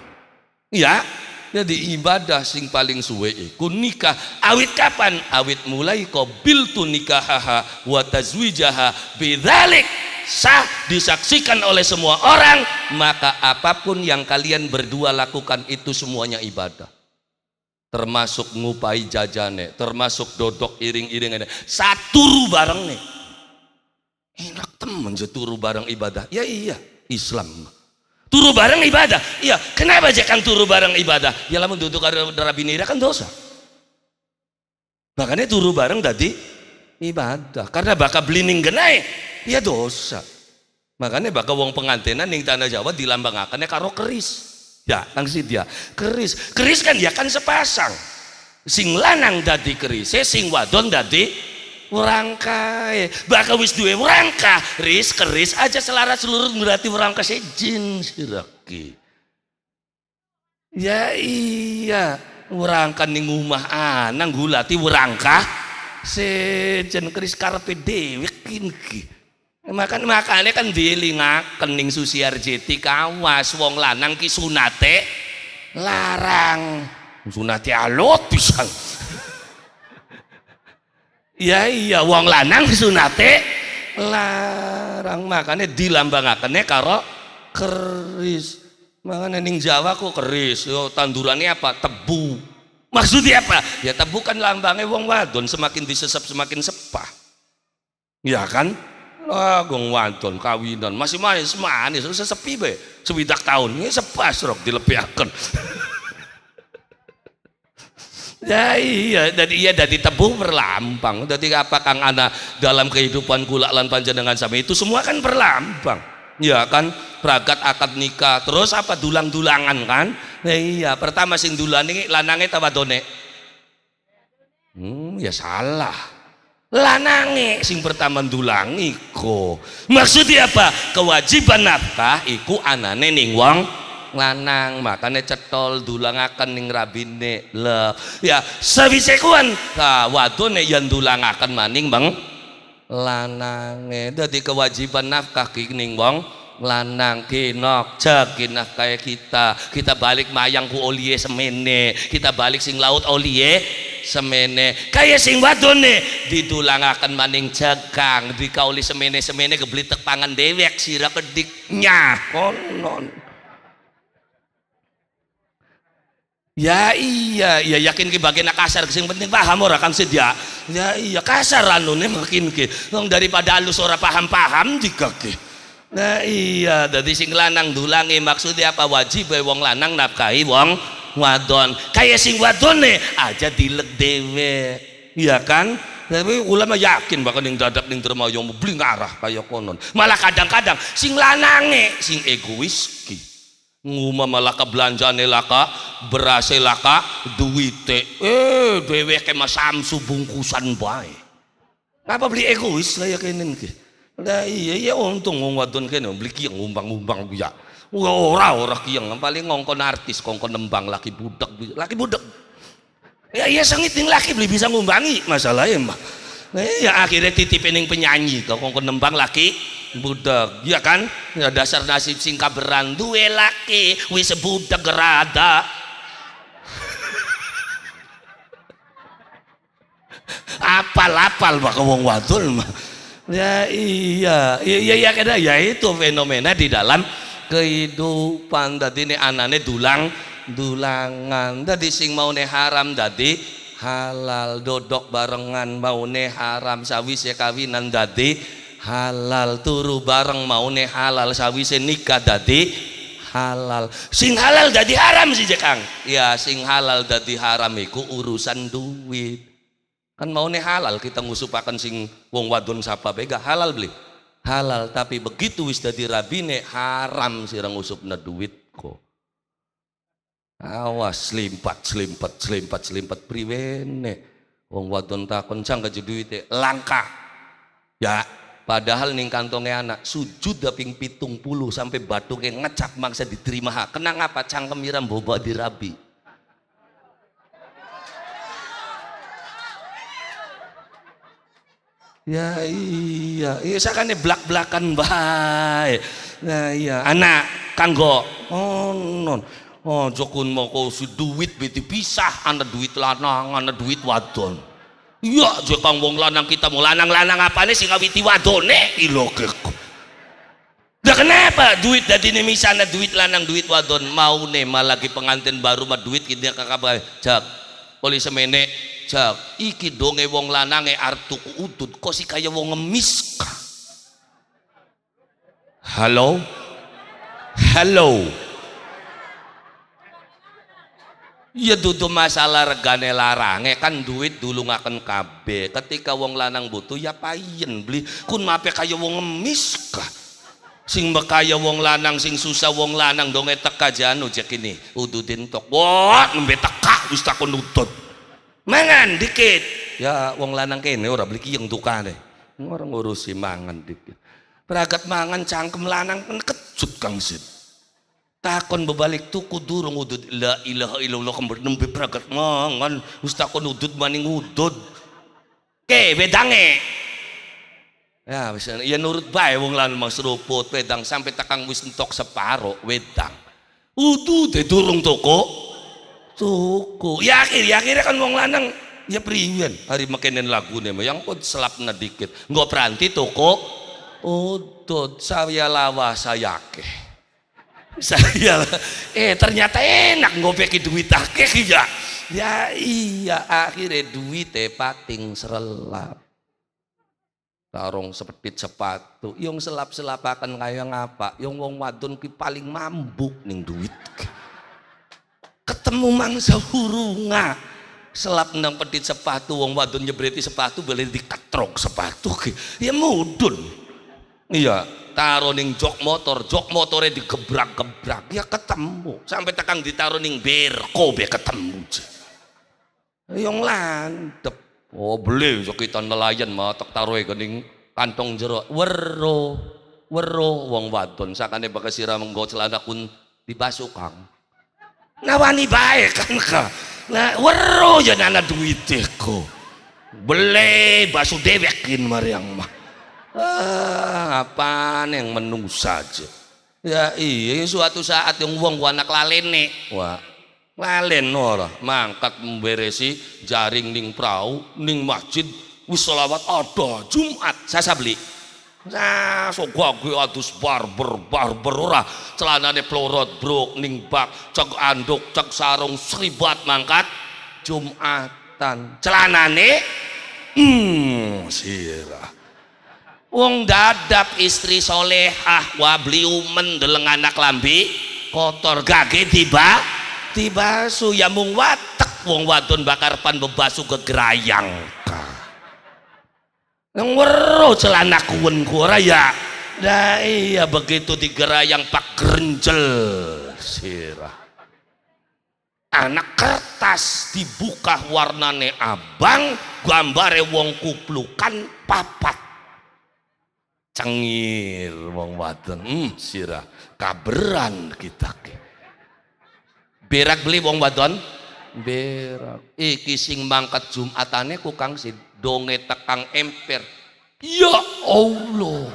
Ya, jadi ibadah sing paling suwe iku nikah. Awit kapan? Awit mulai bil tu nikahaha wa tazwijaha bedalik sah disaksikan oleh semua orang maka apapun yang kalian berdua lakukan itu semuanya ibadah termasuk ngupai jajane termasuk dodok iring iringan Saturu bareng nih Enak temen je turu bareng ibadah. Ya iya, Islam. Turu bareng ibadah. Iya, kenapa je kan turu bareng ibadah? Ya lamun duduk darah binira kan dosa. Makanya turu bareng tadi ibadah. Karena bakal belining genai, ya dosa. Makanya baka wong pengantenan ning tanah Jawa dilambangakannya karo keris. Ya, angsi dia. Keris. Keris kan dia kan sepasang. Sing lanang dadi keris, sing wadon dadi Urangkai, bakal wis duwe urangka, ris keris aja selaras seluruh berarti urangka jin siraki. Ya iya, urangka ning ngumah anang gulati urangka sejen keris karpe dewi ki. Makan makannya kan dielingaken kening Susi Arjeti kawas wong lanang ki sunate larang. Sunate alot pisan ya iya wong lanang sunate larang di lambang akennya karo keris makanya ning Jawa kok keris yo tandurannya apa tebu maksudnya apa ya tebu kan lambangnya wong wadon semakin disesep semakin sepah ya kan Wah, gong wadon kawinan masih manis manis sesepi be sebidak tahun ini sepas rok dilepiakan Ya iya, dari iya dari tebu berlambang. Jadi apa kang anak dalam kehidupan kula lan dengan sama itu semua kan berlambang. Ya kan beragat akad nikah terus apa dulang-dulangan kan? Ya, iya, pertama sing ini lanange tawa done. Hmm, ya salah. Lanange sing pertama dulangi kok. Maksudnya apa? Kewajiban nafkah iku anane ning wong lanang makanya cetol dulangaken ning rabine le ya sebisa kuan nah, nih yang akan maning bang lanange jadi kewajiban nafkah ning bang lanang kinok jagin kayak kita kita balik mayang ku olie semene kita balik sing laut olie semene kayak sing nih dulang akan maning jagang dikauli semene semene kebeli tepangan dewek sirap kedik nyah konon Ya iya, ya yakin ke bagian kasar sing penting paham ora Kang sedia ya. iya kasar nih makin ke. Wong daripada alus ora paham-paham digage. Nah iya, dari sing lanang dulangi maksudnya apa wajib wong lanang nafkahi wong wadon. kaya sing wadon nih aja dilek dewe Iya kan? Tapi ulama yakin bahkan yang dadak yang dermayu beli ngarah kayak konon. Malah kadang-kadang sing lanange sing egois ki nguma malaka belanjaan laka beras laka duit eh dheweke mas samsu bungkusan bae ngapa beli egois saya kene ke lah iya iya untung ngomong wadon kene beli ngumbang ngumbang umbang ya ora ora kian paling ngongkon artis ngongkon nembang laki budak laki budak ya iya sengiting laki beli bisa ngumbangi masalahnya mah Nah, ya akhirnya titipin yang penyanyi kau kok nembang laki budak ya kan ya, dasar nasib singka beran laki wis budak gerada apal-apal pak wong wadul mah ya iya. iya iya iya kena. ya itu fenomena di dalam kehidupan tadi ini anane dulang dulangan tadi sing mau haram tadi halal dodok barengan maune haram sawise kawinan dadi halal turu bareng maune halal sawise nikah dadi halal sing halal dadi haram sih jekang ya sing halal dadi haram iku urusan duit kan maune halal kita ngusupakan sing wong wadon sapa bega halal beli halal tapi begitu wis dadi rabine haram sirang usupna duit kok Awas selimpat, selimpat, selimpat, selimpat, priwene. Wong wadon takon cang gaji duit langka. Ya, padahal nih kantongnya anak sujud daping pitung puluh sampai batuknya ngecap mangsa diterima Kenang apa cangkem iram boba dirabi. Ya iya, iya saya kan belak belakan baik. Nah iya, anak kanggo oh, non. Aja kon moko si duit beti pisah ana duit lanang ana duit wadon. Iya aja kang wong lanang kita mau lanang-lanang apane sing ngawiti wadone lho Lah kenapa duit dadi misana duit lanang duit wadon mau nih malah pengantin baru mah duit kita kakak jak oleh semene jak iki donge wong lanange artuku udut kok si kaya wong ngemis Halo? Halo? ya duduk masalah regane larange kan duit dulu ngaken kabe ketika wong lanang butuh ya payen beli kun mape kaya wong ngemis kah sing bekaya wong lanang sing susah wong lanang dong etek kajian ujek ini ududin tok wah ngembe teka wis takon mangan dikit ya wong lanang kene ora beli kiyeng tukane orang ngurusi mangan dikit peragat mangan cangkem lanang kan kejut kang sip takon bebalik tuku durung udud la ilaha illallah kembar kan nembe praget mangan wis takon udud maning udud ke bedange ya wis ya nurut bae wong lan mas ruput wedang sampai takang wis entok separo wedang udud durung toko toko ya akhir ya akhirnya kan wong lanang ya priwen hari lagu lagune yang pun selapna dikit nggak peranti toko udud saya lawas saya keh saya iya. eh ternyata enak ngopi duit akeh ya ya iya akhirnya duit eh pating serelap tarung seperti sepatu yang selap selapakan kayak ngapa yang wong wadon ki paling mambuk ning duit ketemu mangsa hurunga selap nang pedit sepatu wong wadon nyebreti sepatu boleh dikatrok sepatu ya mudun iya ditaruh ning jok motor, jok motornya digebrak-gebrak, ya ketemu. Sampai tekan ditaruh ning berko ya ketemu. Yang landep. Oh beli kita nelayan mah tak taruh gening kantong jero. Wero, wero wong wadon sakane bakal sira menggo celana kun kang. Nawani baik kan ka. Nah, wero jan ya duit deh ko. Beli basu dewekin mariang mah ah apaan yang menunggu saja ya iya suatu saat yang uang gua anak nih wah lalen nora, mangkat memberesi jaring ning perahu ning masjid wis selawat ada Jumat saya beli Nah, so gua gue atus barber barber ora celanane plorot bro ning bak cek anduk cek sarung seribat mangkat jumatan celanane hmm sirah Wong dadap istri solehah wabliumen deleng anak lambi kotor gage tiba tiba ya mung watek wong wadon bakar pan bebasu ke yang weruh celana kuen kura ya nah iya begitu digerayang pak gerenjel sirah anak kertas dibuka warnane abang gambare wong kuplukan papat cengir wong wadon hmm, sirah kaberan kita berak beli wong wadon berak iki sing mangkat jumatane ku kang si donge tekang emper ya Allah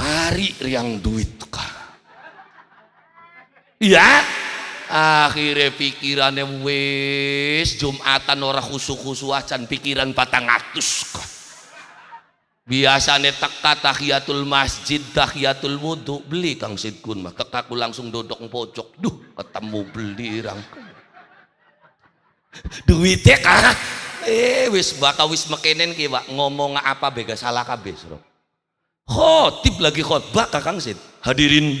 kari riang duit ka ya akhirnya pikirannya wis jumatan ora khusu-khusu acan pikiran patang atus kah biasanya teka tahiyatul masjid tahiyatul mudu beli kang sidkun mah tekaku langsung dodok pojok duh ketemu beli rang duitnya kah eh wis baka wis mekenen ki pak ngomong apa bega salah kabeh suruh khotib lagi khotbah kakang sid hadirin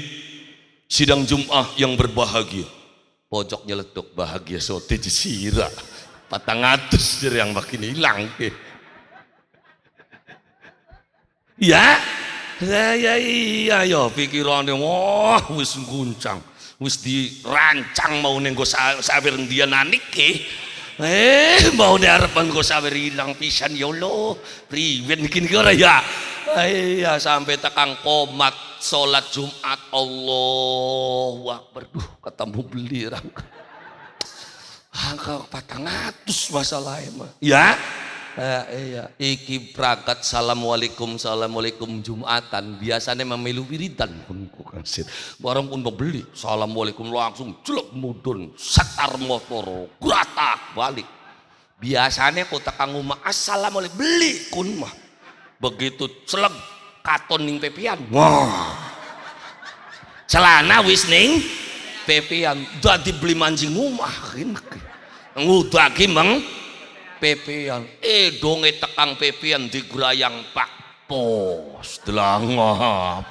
sidang jum'ah yang berbahagia pojoknya nyeletuk bahagia sote jisira patang atus yang makin hilang ke Ya, ya, iya, iya, iya ya pikirannya, wah wis guncang. Wis dirancang mau nenggo sabir dia niki. Eh, mau arep engko sabir hilang pisan ya Allah. Priwen bikin kira ya? Iya sampai tekan komat sholat Jumat Allah Akbar. Duh, ketemu belirang. Angka 400 masalahnya mah. Ya. Eh, iya. Iki berangkat assalamualaikum assalamualaikum jumatan biasanya memilu wiridan Barang pun beli assalamualaikum langsung jelek mudun setar motor geratak balik. Biasanya kota Kanguma assalamualaikum beli kun mah. Begitu celeg katon ning pepian. Wah. Celana wis pepian. Dadi dibeli mancing rumah Ngudagi meng pepian eh donge tekang di digrayang pak pos delangap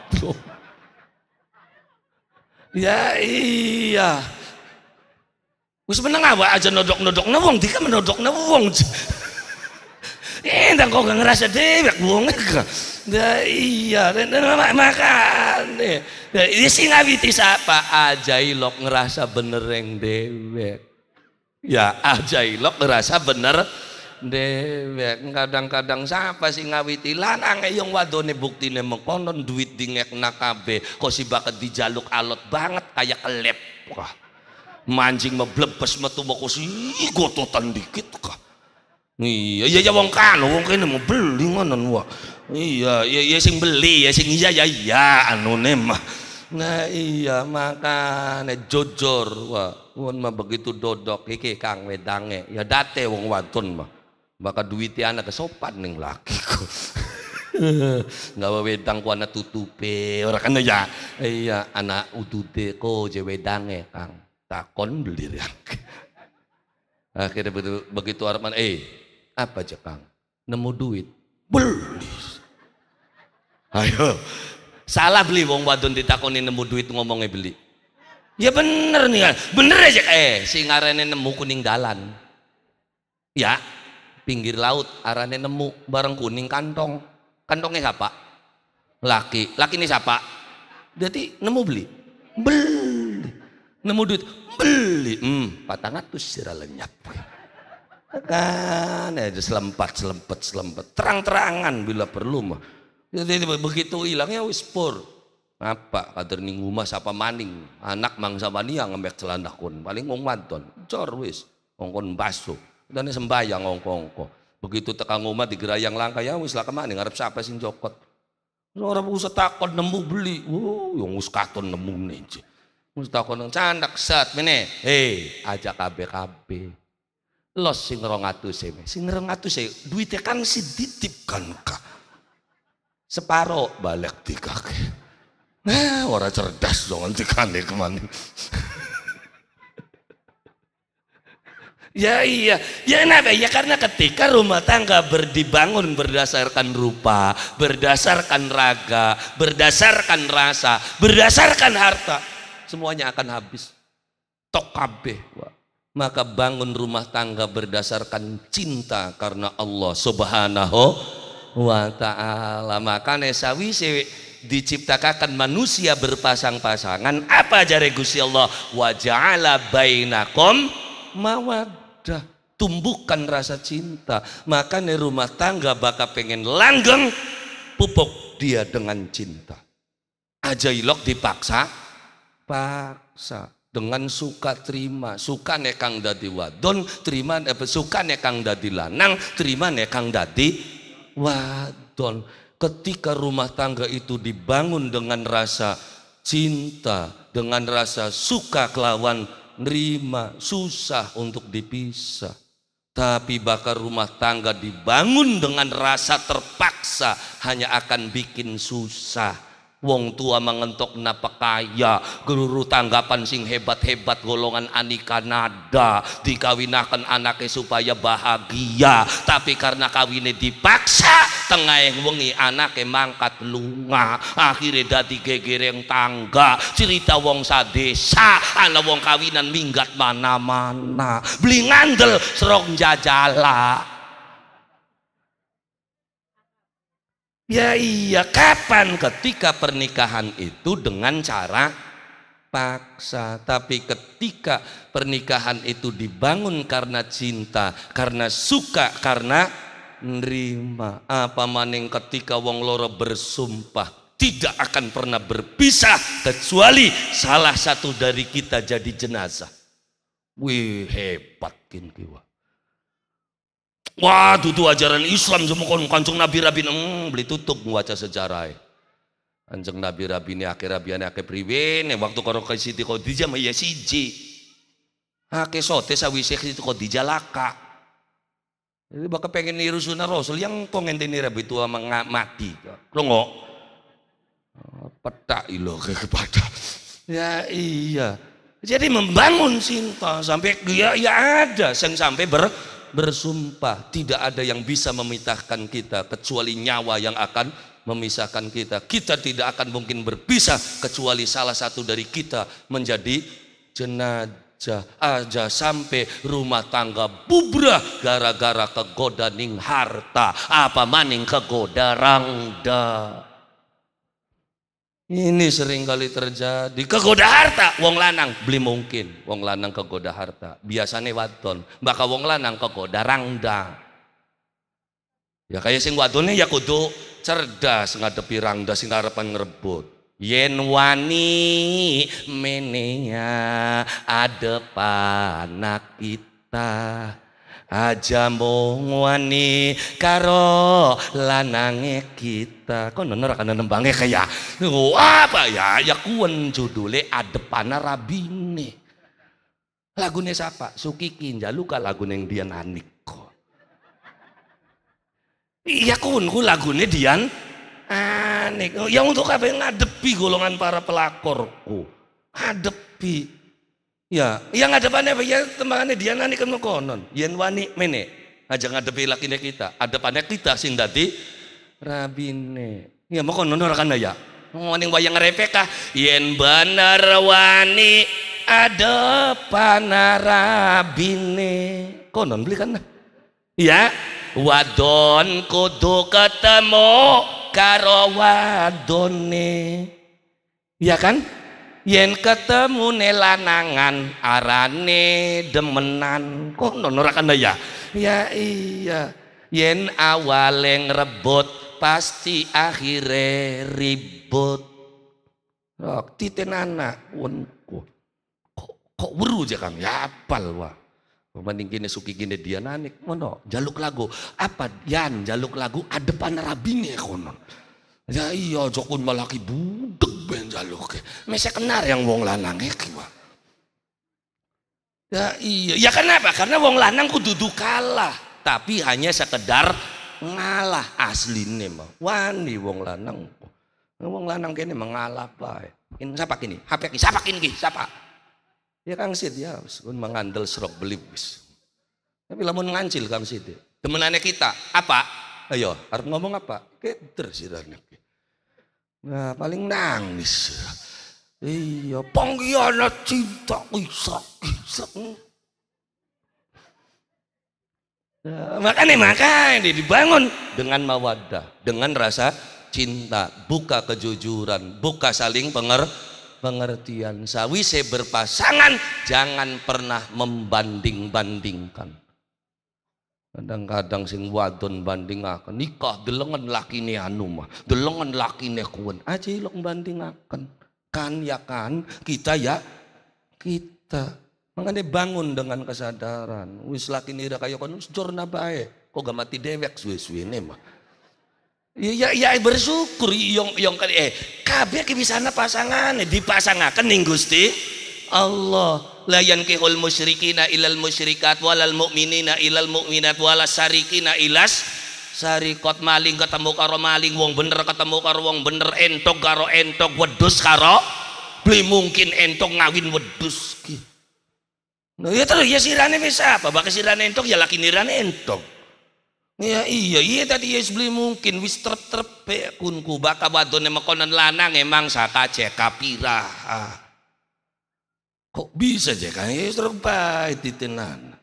ya iya Wis meneng apa aja nodok-nodok nawong, dika menodok nawong, Eh, dan kau gak ngerasa dewek wong Ya iya, iya, makan Da ini sing ngawiti sapa aja ilok ngerasa benereng dewek. Ya aja ajailok ngerasa bener dewek kadang-kadang siapa sih ngawiti lanang e yang wadone nih mengkonon duit dingek nakabe kok si bakat dijaluk alot banget kayak kelep kah mancing meblebes metu moko si gototan dikit kah iya iya ya wong kan wong kene mau beli mana wah iya iya iya sing beli ya sing iya iya iya anu mah nah iya makane nejojor wah Wong mah begitu dodok iki kang wedange ya date wong watun mah maka duiti anak kesopan ning laki ku nggak wedang ku anak tutupe orang kena ya iya anak utute ko je wedange kang takon belir akhirnya begitu, begitu Arman eh apa aja kang nemu duit beli ayo salah beli wong wadon ditakoni nemu duit ngomongnya beli Ya bener nih kan. Bener aja eh si ngarene nemu kuning dalan. Ya, pinggir laut arane nemu bareng kuning kantong. Kantongnya siapa? Laki. Laki ini siapa? Jadi nemu beli. Beli. Nemu duit. Beli. Hmm, patang atus sira lenyap. Kan ya, selempat, selempet, selempet. Terang-terangan bila perlu mah. Jadi ya, begitu hilangnya whisper apa kader ning rumah apa maning anak mangsa maniang ya ngemek celana kun paling ngomong wadon cor wis ngongkon baso dan sembayang ngongkong kok begitu tekan ngomah digerayang langka ya wis lah kemana ngarep siapa sih jokot orang usah takon nemu beli oh yang usah katon nemu nih Wis takon candak set mene. Hei, eh, ajak kabe kabe Los sing 200 e, me. Sing se duitnya kan si ditipkan kak Separo balik tiga dikake. Eh, orang cerdas jangan dikandek kemana. Ya iya, ya kenapa? Ya karena ketika rumah tangga berdibangun berdasarkan rupa, berdasarkan raga, berdasarkan rasa, berdasarkan harta, semuanya akan habis. Tok kabeh. Maka bangun rumah tangga berdasarkan cinta karena Allah Subhanahu wa taala. maka Makanya sih diciptakan manusia berpasang-pasangan apa jari Gusti Allah wa ja'ala bainakum mawaddah tumbuhkan rasa cinta makanya rumah tangga bakal pengen langgeng pupuk dia dengan cinta aja ilok dipaksa paksa dengan suka terima suka nekang dadi wadon terima eh, suka nekang dadi lanang terima nekang dadi wadon ketika rumah tangga itu dibangun dengan rasa cinta, dengan rasa suka kelawan, nerima, susah untuk dipisah. Tapi bakar rumah tangga dibangun dengan rasa terpaksa hanya akan bikin susah Wong tua mengentok napa kaya, geruru tanggapan sing hebat-hebat golongan anika nada, dikawinakan anaknya supaya bahagia, tapi karena kawinnya dipaksa, tengah yang wengi anaknya mangkat lunga, akhirnya dadi gegereng tangga, cerita wong sadesa, ala wong kawinan minggat mana-mana, beli ngandel serong jajala. Ya iya, kapan ketika pernikahan itu dengan cara paksa, tapi ketika pernikahan itu dibangun karena cinta, karena suka, karena nerima. Apa maning ketika wong loro bersumpah tidak akan pernah berpisah kecuali salah satu dari kita jadi jenazah. Wih hebat kin kiwa. Wah, dudu ajaran Islam semua kon kancung Nabi Rabi hmm, beli tutup membaca sejarah. Anjeng Nabi Rabi ini akhir Rabi ini akhir priwen waktu karo ke Siti Khadijah mah ya siji. akhir ah, sote sih Siti Khadijah dijalaka Jadi bakal pengen niru sunnah Rasul yang kongen ini Rabi tua mati. ngok? Oh, petak ilo iya, kepada. Ya iya. Jadi membangun cinta sampai dia ya, ya ada sampai ber bersumpah tidak ada yang bisa memisahkan kita kecuali nyawa yang akan memisahkan kita. Kita tidak akan mungkin berpisah kecuali salah satu dari kita menjadi jenajah aja sampai rumah tangga bubrah gara-gara kegoda ning harta apa maning kegoda rangda. Ini sering kali terjadi. Kegoda harta, wong lanang beli mungkin. Wong lanang kegoda harta. Biasanya wadon, maka wong lanang kegoda rangda. Ya kayak sing wadonnya ya kudu cerdas ngadepi rangda sing harapan ngerebut. Yen wani menenya panak kita aja mung wani karo lanange kita kok ora akan nembange kaya ya? apa ya ya kuen judule adepana rabine Lagunya siapa Suki kinja yang lagune Dian kok? iya kun ku lagune Dian Anik ya untuk apa yang ngadepi golongan para pelakor, pelakorku ngadepi Ya, yang ada ngadepannya ya tembangannya dia nani kono konon. Yen wani mene ada ngadepi lakine kita. ada Adepannya kita sing rabine. Ya mau konon orang kan ya. Ngomongin wayang repeka yen bener wani ada rabine. Konon beli kan. Ya, wadon kudu ketemu karo wadone. Ya kan? yen ketemu nelanangan arane demenan kok nonorakan ya ya iya yen awaleng rebut pasti akhirnya ribut oh, titenana anak unku kok kok weru aja kang ya apal wah Pemanding gini suki gini dia nanik, mono jaluk lagu apa yan jaluk lagu ada panarabinya konon. Ya iya jokun malaki budak jaluke. mesek kenar yang wong lanang iki, Ya iya, ya kenapa? Karena wong lanang kudu kalah, tapi hanya sekedar ngalah asline mah. Wani wong lanang. Nah, wong lanang kene mengalah apa? Ini siapa kini? HP kini, siapa kini? Siapa? Ya Kang Sid ya, pun mengandel serok beli wis. Tapi lamun ngancil Kang Sid. Temenane kita apa? Ayo, harus ngomong apa? Keder sirane. Nah, paling nangis. Iya, pengkhianat cinta isak isak. Nah, makanya makanya dibangun dengan mawadah, dengan rasa cinta, buka kejujuran, buka saling penger pengertian. Sawise berpasangan jangan pernah membanding-bandingkan. Kadang-kadang sing wadon bandingaken nikah laki ini anu mah, delengan laki ini kuen Aja ilok bandingaken. Kan ya kan, kita ya kita. Makanya bangun dengan kesadaran. Wis ini udah kayak konus jorna bae. Kok gak mati dewek suwe ini mah. ya ya iya bersyukur yang yang eh kabe kebisana pasangan pasangan nih Gusti. Allah la hul musyrikina ilal musyrikat walal mu'minina ilal mu'minat walas syarikina ilas syarikat maling ketemu karo maling wong bener ketemu karo wong bener entok karo entok wedus karo beli mungkin entok ngawin wedus Nah iya terus iya ya sirane bisa apa? Bakal sirane entok ya laki nirane entok. Ya iya iya tadi ya beli mungkin wis terp terpe kunku bakal wadone mekonan lanang emang saka cekapira. Ah. Kok bisa kan, Ya terbaik titinan.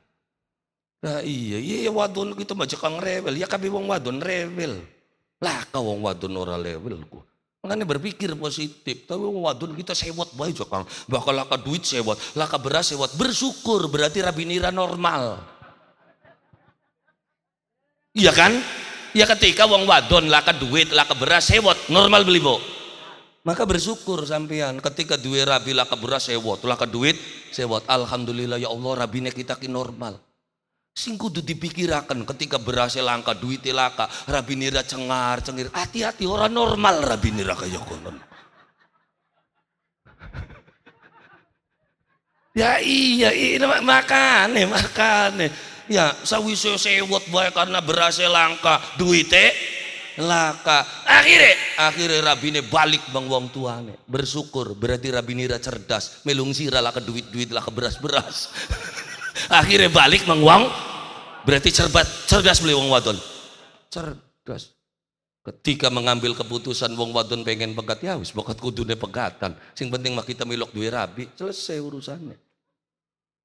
Nah iya, iya, iya wadon kita baca kang rebel. Ya kami wong wadon rebel. Lah kau wong wadon ora rebel ku. Makanya berpikir positif. Tapi wong wadon kita sewot bae kang Bakal laka duit sewot, laka beras sewot. Bersyukur berarti rabinira normal. Iya kan? iya ketika wong wadon laka duit, laka beras sewot, normal beli bo. Maka bersyukur sampean ketika duwe rabi laka beras sewot, laka duit sewot. Alhamdulillah ya Allah rabi rabine kita ki normal. Sing kudu dipikirakan ketika berasnya langka duit laka, rabine ra cengar cengir. Hati-hati orang normal rabine ra kaya konon. ya iya, ini iya, makane makane. Ya sawise sewot bae karena berasnya langka, duite laka akhirnya akhirnya rabine balik bang wong tuane bersyukur berarti rabine ra cerdas melung sira lah ke duit duit lah ke beras beras akhirnya balik bang wong berarti cerdas cerdas beli wong wadon cerdas ketika mengambil keputusan wong wadon pengen pegat ya wis pokat kudune pegatan sing penting mah kita milok duit rabi selesai urusannya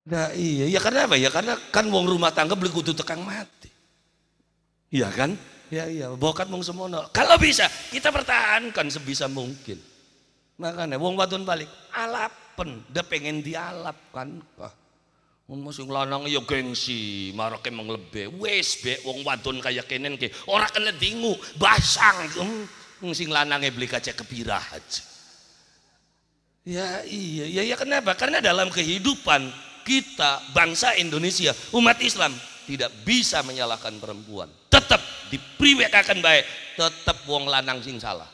nah iya ya karena apa ya karena kan wong rumah tangga beli kudu tekang mati iya kan Ya iya, bokat mung semono. Kalau bisa kita pertahankan sebisa mungkin. Makanya wong wadon balik alapen, dia pengen dialap kan. Wah. Wong masih lanang ya gengsi, marake lebih, Wes be wong wadon kayak kenen ke. orang kena dingu, basang. Hmm, wong sing lanange beli kaca kepirah aja. Ya iya, ya iya kenapa? Karena dalam kehidupan kita bangsa Indonesia, umat Islam tidak bisa menyalahkan perempuan. Tetap dipriwekakan baik tetap wong lanang sing salah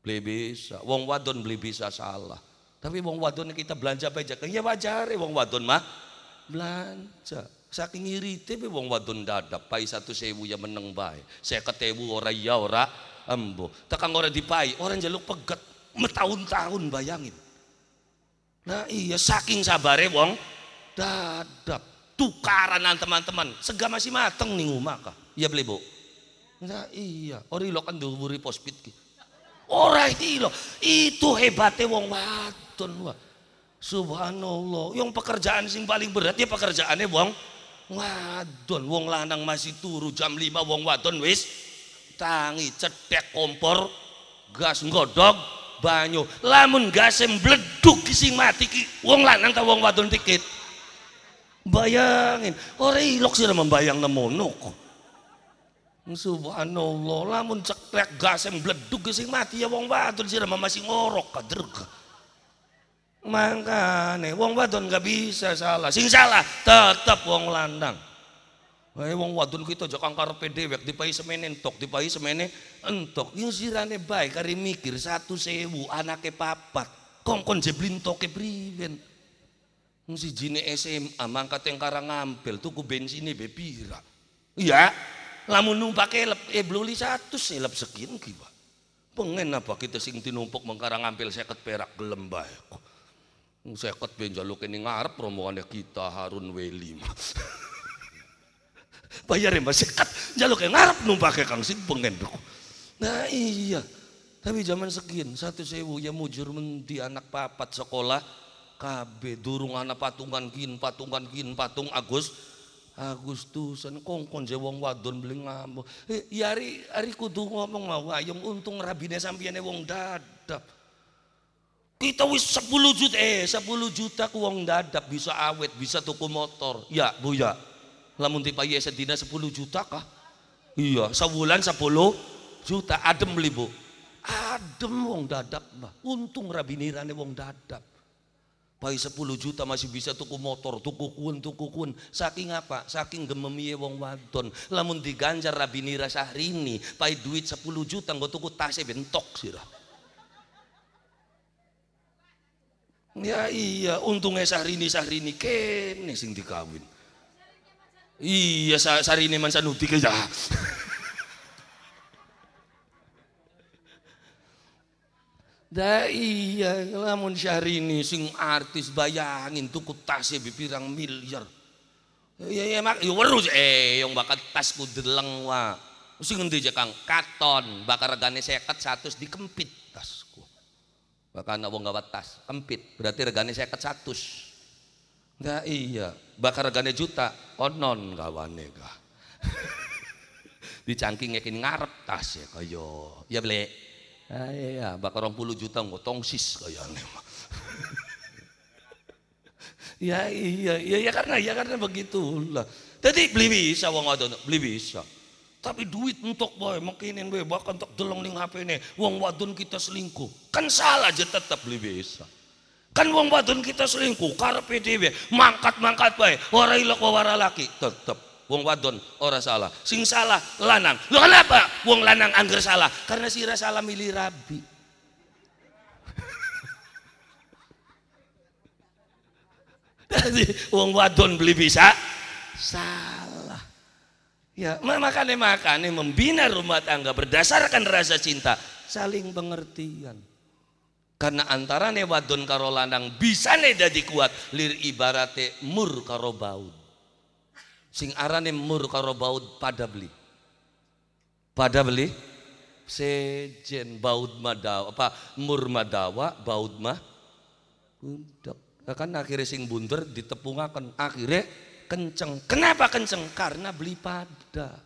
beli bisa wong wadon beli bisa salah tapi wong wadon kita belanja pajak ya wajar wong wadon mah belanja saking iri tapi wong wadon dadap pai satu sewu ya meneng baik saya ketemu orang ya ora embo tekan orang di pai orang jaluk peget metahun-tahun bayangin nah iya saking sabare wong dadap tukaran teman-teman sega masih mateng nih ngumah kah iya beli bu nah, iya ori lo kan duburi pospit ki ora itu itu hebatnya wong wadon wah subhanallah yang pekerjaan sing paling berat ya pekerjaannya wong wadon wong lanang masih turu jam 5 wong wadon wis tangi cetek kompor gas ngodok banyu lamun gasem bleduk sing mati ki wong lanang ta wong wadon dikit Bayangin, orang ilok sira membayang na monok. Subhanallah, lamun ceklek gasem bledug sing mati ya wong wadon sira masih ngorok kaderg. mangkane wong wadon gak bisa salah, sing salah tetap wong landang. Wae eh, wong wadon kita aja kang karepe dewek dipai semene entok, dipai semene entok. Yang sirane baik kari mikir satu sewu anake papat. Kongkon jeblintoke priwen. Si jine SMA mangkat yang karang ngambil tuku bensinnya bepira. Iya, lamun numpak elep eh satu elep sekian kiwa. Pengen apa kita sing tinumpuk mengkarang ngambil seket perak gelem saya Seket ben jaluk ini ngarep rombongannya kita Harun Weli. Bayar ya mas seket jaluk yang ngarep numpaknya kang sing pengen dok. Nah iya, tapi zaman sekian satu sewu ya mujur menti anak papat sekolah KB durung ana patungan kin patungan kin patung Agus Agustusan kongkon je wong wadon beli ngamuk. Eh, yari iya, hari kudu ngomong mau yang untung rabine sambiane wong dadap. Kita wis sepuluh juta eh 10 juta ku wong dadap bisa awet, bisa tuku motor. Ya, Bu ya. Lamun ya sedina sepuluh juta kah? Iya, sebulan sepuluh juta adem beli Bu. Adem wong dadap mah. Untung rabine rane wong dadap. Pai 10 juta masih bisa tuku motor, tuku kun, tuku kun. Saking apa? Saking gememiye ya wong wadon. Lamun diganjar Rabi Nira Sahrini, pai duit 10 juta nggo tuku tasnya bentok sirah. Ya iya, untungnya Sahrini Sahrini kene sing dikawin. Iya Sahrini mansanuti ke ya. Dah iya lamun syahrini sing artis bayangin tuku tas pirang miliar. Iya iya mak yo ya warus eh yang bakat tas ku deleng wa. Mesti ngendi je Kang? Katon bakar regane 50 satu dikempit tasku. Bahkan wong gawat tas kempit berarti regane 50 satu. Dah iya bakar regane juta onon gawane gah. Dicangking yakin ngarep tas ya kayo, Ya boleh. Ah, iya, bakal orang puluh juta nggak tongsis kayaknya. ya iya, iya, ya karena ya karena begitulah. Tadi beli bisa wong wadon, beli bisa. Tapi duit untuk boy makinin boy bahkan untuk delong ning HP ini, wong wadon kita selingkuh. Kan salah aja tetap beli bisa. Kan wong wadon kita selingkuh, karena PDB mangkat-mangkat boy, warai ilok ora laki, tetap wong wadon ora salah sing salah lanang lho kenapa wong lanang angger salah karena sira salah milih rabi Jadi wong wadon beli bisa salah ya makane makane membina rumah tangga berdasarkan rasa cinta saling pengertian karena antara wadon karo lanang bisa nih jadi kuat lir ibarate mur karo baud sing arane mur karo baud pada beli pada beli sejen baud madawa apa mur madawa baud mah budak kan akhirnya sing bunder ditepungakan akhirnya kenceng kenapa kenceng karena beli pada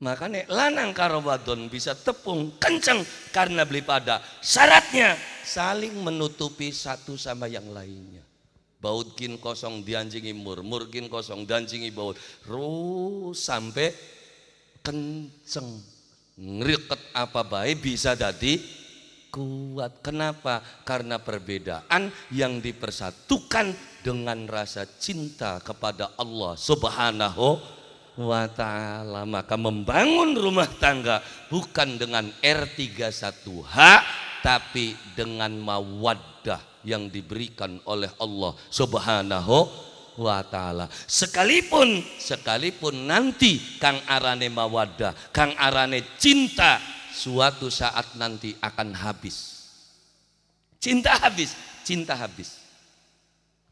makanya lanang karo wadon bisa tepung kenceng karena beli pada syaratnya saling menutupi satu sama yang lainnya baut kin kosong dianjingi mur mur kin kosong dianjingi baut ru sampai kenceng ngeriket apa baik bisa dadi kuat kenapa karena perbedaan yang dipersatukan dengan rasa cinta kepada Allah subhanahu wa ta'ala maka membangun rumah tangga bukan dengan R31H tapi dengan mawaddah yang diberikan oleh Allah Subhanahu wa taala. Sekalipun sekalipun nanti kang arane mawaddah, kang arane cinta suatu saat nanti akan habis. Cinta habis, cinta habis.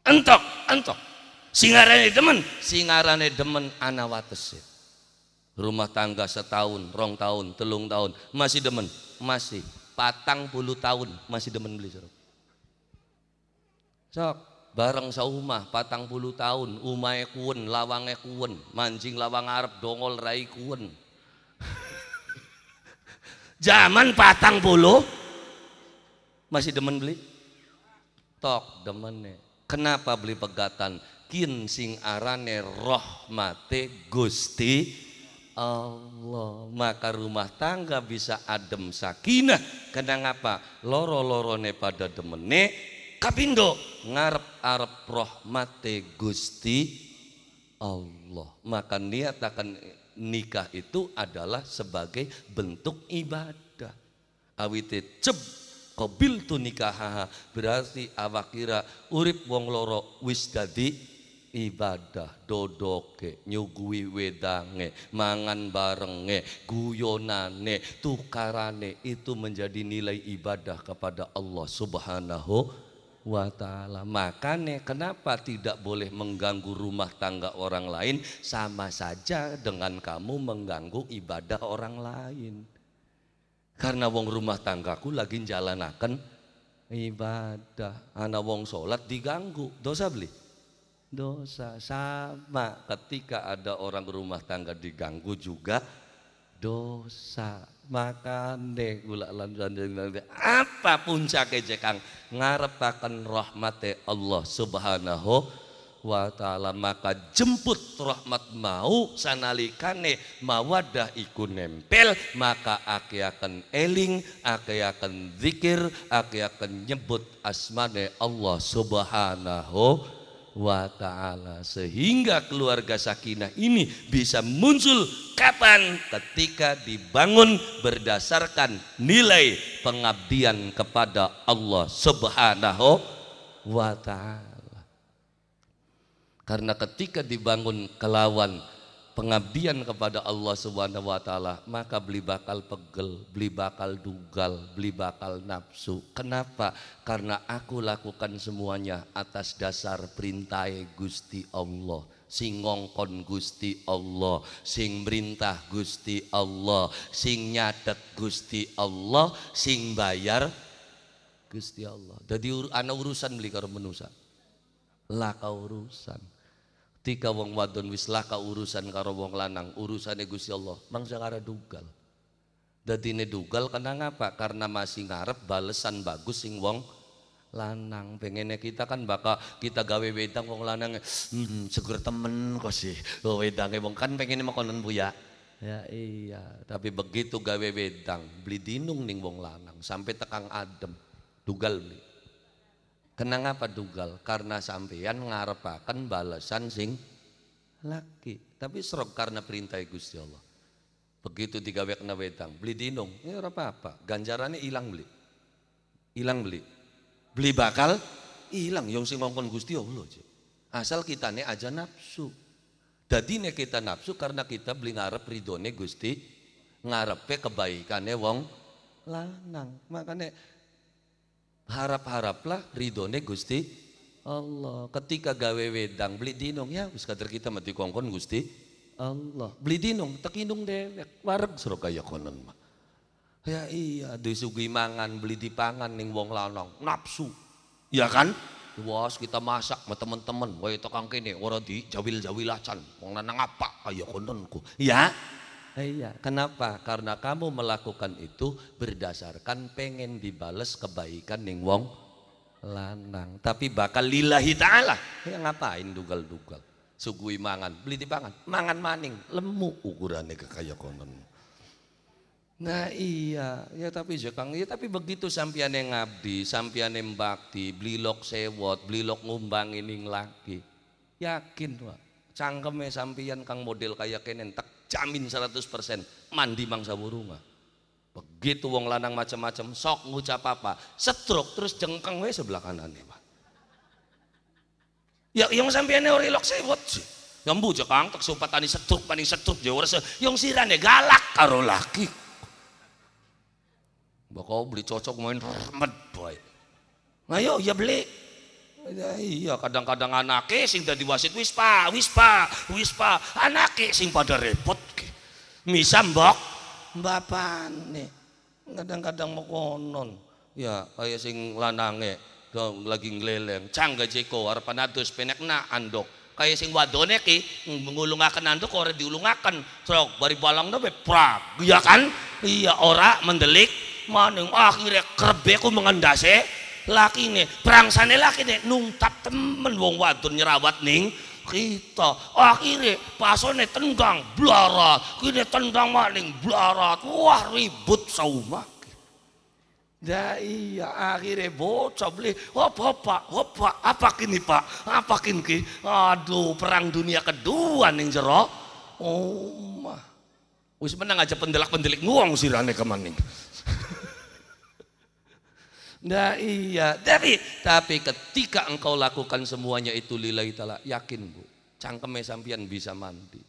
Entok, entok. Singarane demen, singarane demen ana watese. rumah tangga setahun, rong tahun, telung tahun, masih demen, masih patang puluh tahun masih demen beli jeruk. Sok, bareng saumah patang puluh tahun, umai kuen, lawange kuen, mancing lawang arep, dongol rai kuen. Zaman patang puluh masih demen beli. Tok demennya. Kenapa beli pegatan? Kin sing arane Rohmate Gusti Allah maka rumah tangga bisa adem sakinah kenapa apa loro-lorone pada demene kapindo ngarep-arep rahmate Gusti Allah maka niat akan nikah itu adalah sebagai bentuk ibadah awite ceb kobil tu nikahaha berarti awakira urip wong loro wis dadi ibadah dodoke nyugui wedange mangan barenge guyonane tukarane itu menjadi nilai ibadah kepada Allah Subhanahu wa taala makanya kenapa tidak boleh mengganggu rumah tangga orang lain sama saja dengan kamu mengganggu ibadah orang lain karena wong rumah tanggaku lagi jalanaken ibadah ana wong sholat diganggu dosa beli dosa. Sama ketika ada orang rumah tangga diganggu juga dosa. Makane gula lanjutan apa punca kejekang ngarepakan rahmat Allah Subhanahu wa taala maka jemput rahmat mau sanalikane mawadah iku nempel maka aki akan eling aki akan zikir aki akan nyebut asmane Allah subhanahu wa ta'ala sehingga keluarga sakinah ini bisa muncul kapan ketika dibangun berdasarkan nilai pengabdian kepada Allah subhanahu wa ta'ala karena ketika dibangun kelawan pengabdian kepada Allah Subhanahu wa taala, maka beli bakal pegel, beli bakal dugal, beli bakal nafsu. Kenapa? Karena aku lakukan semuanya atas dasar perintah Gusti Allah. Sing ngongkon Gusti Allah, sing merintah Gusti Allah, sing nyadet Gusti Allah, sing bayar Gusti Allah. Jadi ana urusan beli karo menusa. kau urusan tika wong wadon wis laka urusan karo wong lanang urusane Gusti Allah mangsa karo dugal dadine dugal kena ngapa karena masih ngarep balesan bagus sing wong lanang pengennya kita kan bakal kita gawe wedang wong lanang hmm, seger temen kok sih oh, wedangnya wong kan pengennya makanan buya ya iya tapi begitu gawe wedang beli dinung ning wong lanang sampai tekang adem dugal nih. Kenang apa dugal? Karena sampeyan ngarepakan balasan sing laki. Tapi serok karena perintah Gusti Allah. Begitu tiga wek wedang, beli dinong, ini ya eh, apa-apa. Ganjarannya hilang beli. Hilang beli. Beli bakal hilang yang sing ngongkon Gusti Allah. Asal kita nih aja nafsu. Jadi nih kita nafsu karena kita beli ngarep ridone Gusti, ngarepe kebaikannya wong lanang. Makanya harap-haraplah ridone Gusti Allah ketika gawe wedang beli dinong ya wis kader kita mati kongkon Gusti Allah beli dinong, tekinung dewek wareg suruh kaya konon mah ya iya disugi mangan beli dipangan ning wong lanang nafsu ya kan was kita masak sama teman-teman, wae tukang kene ora di jawil-jawilacan wong lanang apa kaya kononku ya Iya, kenapa? Karena kamu melakukan itu berdasarkan pengen dibales kebaikan ning wong lanang. Tapi bakal lillahi ta'ala. Ya ngapain dugal-dugal? Sugui mangan, beli di pangan, mangan maning, lemu ukurannya kekaya konon. Nah iya, ya tapi jekang, ya, ya tapi begitu yang ngabdi, Bakti, mbakti, lok sewot, beli lok ngumbang ini lagi. Yakin, wak, cangkeme sampian kang model kayak kenen tak jamin 100% mandi mangsa burunga begitu wong lanang macam-macam sok ngucap apa setruk terus jengkang we sebelah kanan nih pak ya yang sampiannya ori lok sewot sih yang bu jekang tak sumpah tani setruk paning setruk jauh yang sirane galak karo laki bakal beli cocok main remet boy Ayo, ya beli Ya, iya kadang-kadang anaknya sing dadi wasit wispa, wispa, wispa, Anaknya sing pada repot. Misa mbok nih, Kadang-kadang konon, Ya kaya sing lanange lagi ngleleng, cangga jeko arepan adus penek na andok. Kaya sing wadone ki ngulungaken andok ora diulungaken. Serok, bari balang nabe prag. Iya kan? Iya ora mendelik maning akhirnya kerbeku mengendase Laki sana perangsane ini nungtap temen wong wadon nyerawat ning kita akhirnya pasone tendang blarat kini tendang maling blarat wah ribut sauma Ya iya akhirnya bocah beli oh pak hop oh, pak apa kini pak apa kini aduh perang dunia kedua nih jerok oh mah wis menang aja pendelak pendelik nguang sirane kemaning Nah iya, tapi tapi ketika engkau lakukan semuanya itu lillahi taala, yakin Bu, cangkeme sampean bisa mandi.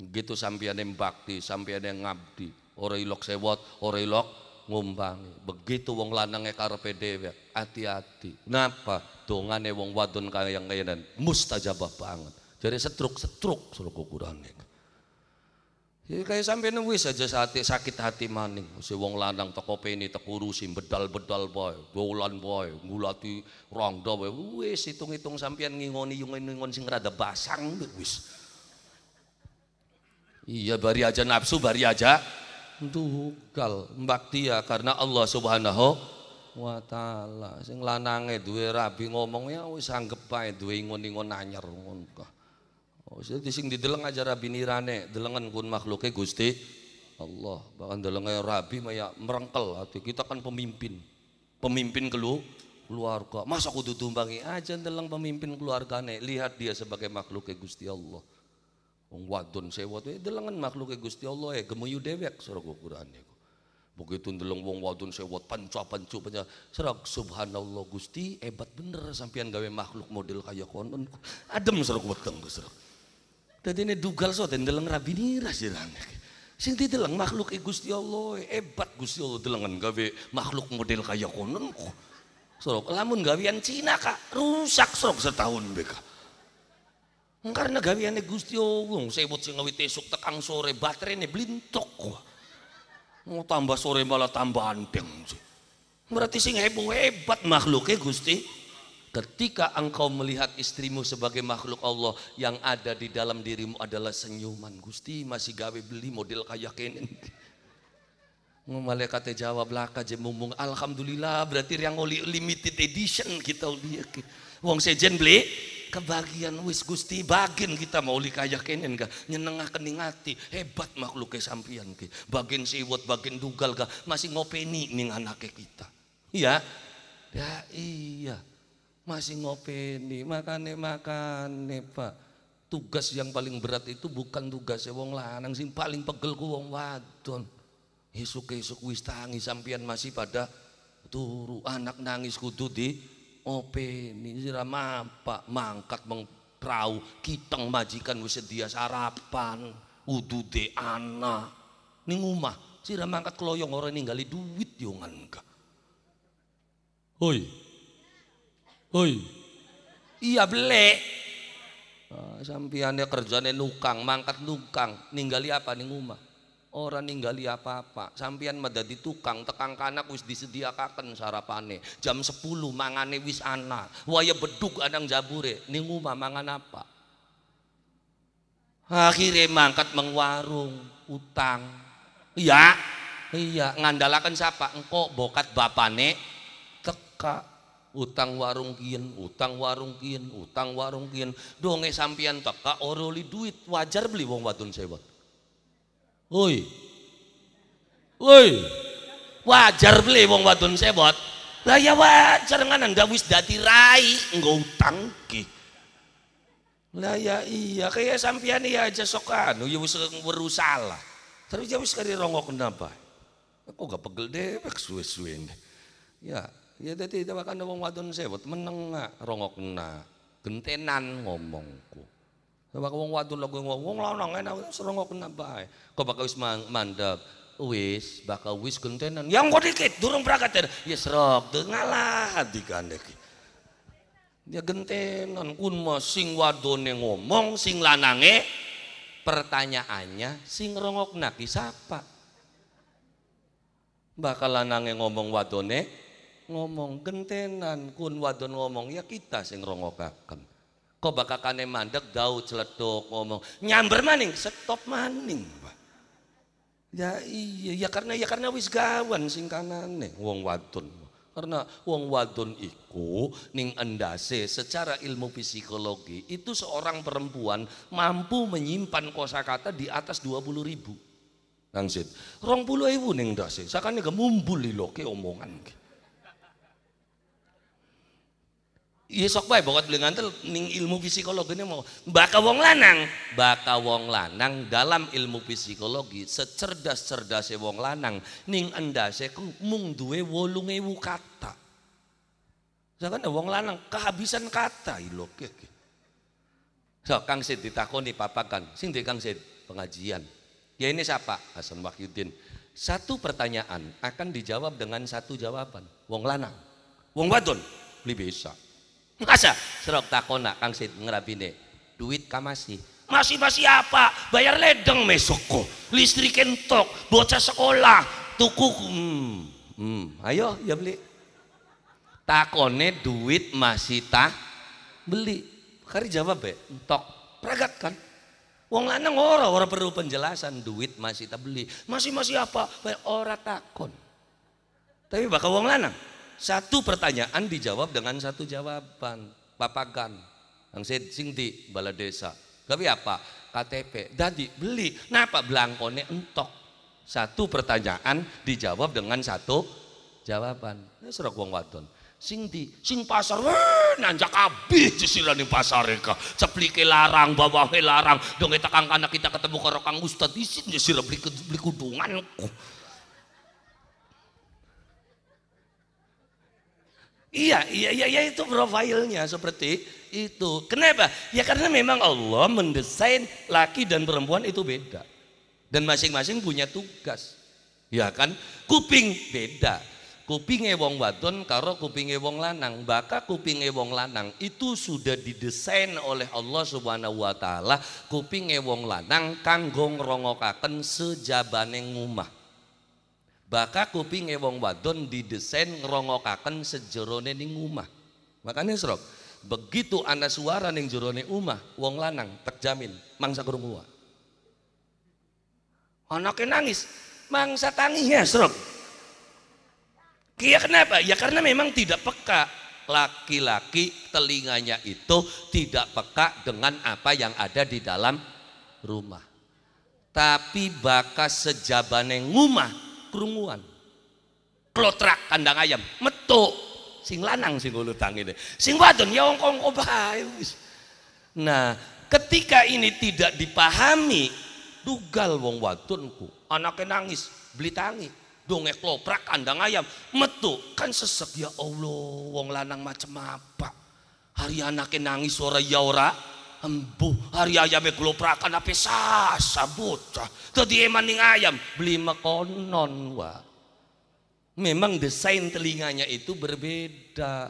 Gitu sampean yang bakti, sampean yang ngabdi, ora ilok sewot, ora ilok ngumbangi, Begitu wong lanangnya karepe dhewe, hati-hati. kenapa Dongane wong wadon kaya yang kaya dan mustajabah banget. Jadi setruk-setruk suruh kukurane. Ya kayak sampai nunggu saja saat sakit hati maning. Si wong lanang teko peni teko bedal-bedal boy, gaulan boy, ngulati rangda boy. Wis hitung-hitung sampean ngingoni ngingon sing rada basang wis. Iya bari aja nafsu bari aja tunggal mbaktia karena Allah Subhanahu wa taala. Sing lanange duwe rabi ngomongnya ya wis anggap ngingon duwe ingon-ingon anyar ngono Oh, jadi sing dideleng aja rabi nirane, delengan kun makhluknya gusti Allah. Bahkan delengan rabi maya merengkel hati kita kan pemimpin, pemimpin kelu keluarga. Masa aku tumbangi aja deleng pemimpin keluargane. Lihat dia sebagai makhluknya gusti Allah. Wong wadon sewa tuh, ya delengan makhluknya gusti Allah ya gemuyu dewek surah Quran ya. Begitu ndeleng wong wadon sewot panca pancu panca. Serak subhanallah Gusti hebat bener sampean gawe makhluk model kayak konon. Adem serak weteng serak. Dadi ne dugal so ndeleng rabi niras jalan. Ya sing dideleng makhluk Gusti Allah, hebat Gusti Allah delengen gawe makhluk model kaya konon kok. Sorok, lamun gawian Cina kak, rusak sorok setahun beka. Karena gawiannya Gusti Allah, buat sing ngawit esok tekang sore baterainya belintok Mau tambah sore malah tambah anteng. Berarti sing heboh hebat makhluknya e, Gusti Ketika engkau melihat istrimu sebagai makhluk Allah yang ada di dalam dirimu adalah senyuman. Gusti masih gawe beli model kayak ini. Malaikat jawab laka je mumung alhamdulillah berarti yang oli limited edition kita oli. Wong sejen beli kebagian wis Gusti bagin kita mau li kayak kenen ga nyenengah keningati hebat makhluknya sampian ke bagin siwot bagin dugal ga masih ngopeni ning anaknya kita. Iya. Ya iya. Masih ngopi nih makan nih makan nih pak. Tugas yang paling berat itu bukan tugasnya wong lanang sing paling pegel ku wong wadon. Isuk-isuk wis tangi sampean masih pada turu anak nangis kudu di openi siram pak mangkat perahu kita majikan wis sedia sarapan udu de anak ning umah sira mangkat orang orang ninggali duit yo enggak. Hoi, Hoi. Iya belek. Nah, sampiannya kerjanya nukang, mangkat nukang, ninggali apa nih rumah. Orang ninggali apa-apa, sampian medadi tukang, tekang kanak wis disediakan sarapane. Jam 10 mangane wis anak, waya beduk anang jabure, nih rumah mangan apa? Akhirnya mangkat mengwarung, utang. Iya, iya ngandalakan siapa? Engkau bokat bapane teka utang warung kian, utang warung kian, utang warung kian. Donge sampian kak oroli duit wajar beli wong wadon sebot, Woi. Woi. Wajar beli wong wadon sebot, Lah ya wajar nganan ndak wis dati rai, utang ki. Lah ya iya, kaya sampian iya aja sokan, anu ya wis weru salah. Terus ya wis kari rongok kenapa? Aku gak pegel deh, suwe-suwe. Ya, ya dadi wakane wong wadon sewet meneng rongokna gentenan ngomongku Sebab wong wadon lagu wong lanang enak serongokna bae kok bakal wis mandap, wis bakal wis gentenan yang kok dikit durung berangkat ya serok di dikandek dia ya, gentenan kun sing wadone ngomong sing lanange pertanyaannya sing rongokna ki sapa bakal lanange ngomong wadone ngomong gentenan kun wadon ngomong ya kita sing rongokakem kok bakakane mandek gaut celetuk ngomong nyamber maning stop maning ya iya ya karena ya karena wis gawan sing kanane wong wadon karena wong wadon iku ning endase secara ilmu psikologi itu seorang perempuan mampu menyimpan kosakata di atas 20 ribu. Nangsit, rong puluh ewu ning endase, sakane gemumbul loke omongan. Ke. Iya sok baik bokot beli ngantel ning ilmu psikologi ini mau baka wong lanang baka wong lanang dalam ilmu psikologi secerdas cerdasnya wong lanang ning saya ku mung duwe wolung ewu kata Jangan wong lanang kehabisan kata ilo so kang sid ditakoni papakan sing di kang sid pengajian ya ini siapa Hasan Wahyudin satu pertanyaan akan dijawab dengan satu jawaban wong lanang wong wadon lebih besar masa serok takona kang sid ngerabine duit kamasi masih masih apa bayar ledeng mesoko listrik entok bocah sekolah tuku hmm, hmm. ayo ya beli takone duit masih tak beli kari jawab be entok pragat kan Wong lanang ora ora perlu penjelasan duit masih tak beli masih masih apa bayar ora takon tapi bakal wong lanang satu pertanyaan dijawab dengan satu jawaban. Papagan. Yang saya singdi bala desa. Tapi apa? KTP. Tadi beli. Napa belangkone entok? Satu pertanyaan dijawab dengan satu jawaban. Ini ya, serak wong wadon. Sing di, sing pasar, wah, nanjak kabeh di pasar eka. ke larang, ke larang. Dong kita kang kita ketemu ke rokang ustad, isin jisira beli, beli kudungan. Iya, iya, iya, iya itu profilnya seperti itu. Kenapa? Ya karena memang Allah mendesain laki dan perempuan itu beda. Dan masing-masing punya tugas. Ya kan? Kuping beda. Kupinge wong wadon karo kupinge wong lanang, baka kupinge wong lanang itu sudah didesain oleh Allah Subhanahu wa taala kupinge wong lanang kanggo ngrongokaken sejabane ngumah baka kupinge wong wadon didesain ngerongokaken sejerone ning umah. makanya serok begitu ana suara ning jerone umah, wong lanang terjamin mangsa krungu anaknya nangis mangsa tanginya serok kia kenapa? Ya karena memang tidak peka laki-laki telinganya itu tidak peka dengan apa yang ada di dalam rumah. Tapi bakas sejabane ngumah kerunguan klotrak kandang ayam metu sing lanang sing tangi deh, sing wadon ya ongkong obae nah ketika ini tidak dipahami dugal wong wadonku anaknya nangis beli tangi dongek kloprak kandang ayam metu kan sesek ya Allah wong lanang macam apa hari anaknya nangis suara ya ora embu hari kulo geloprakan apa sasa bocah tadi emaning ayam beli makonon wa memang desain telinganya itu berbeda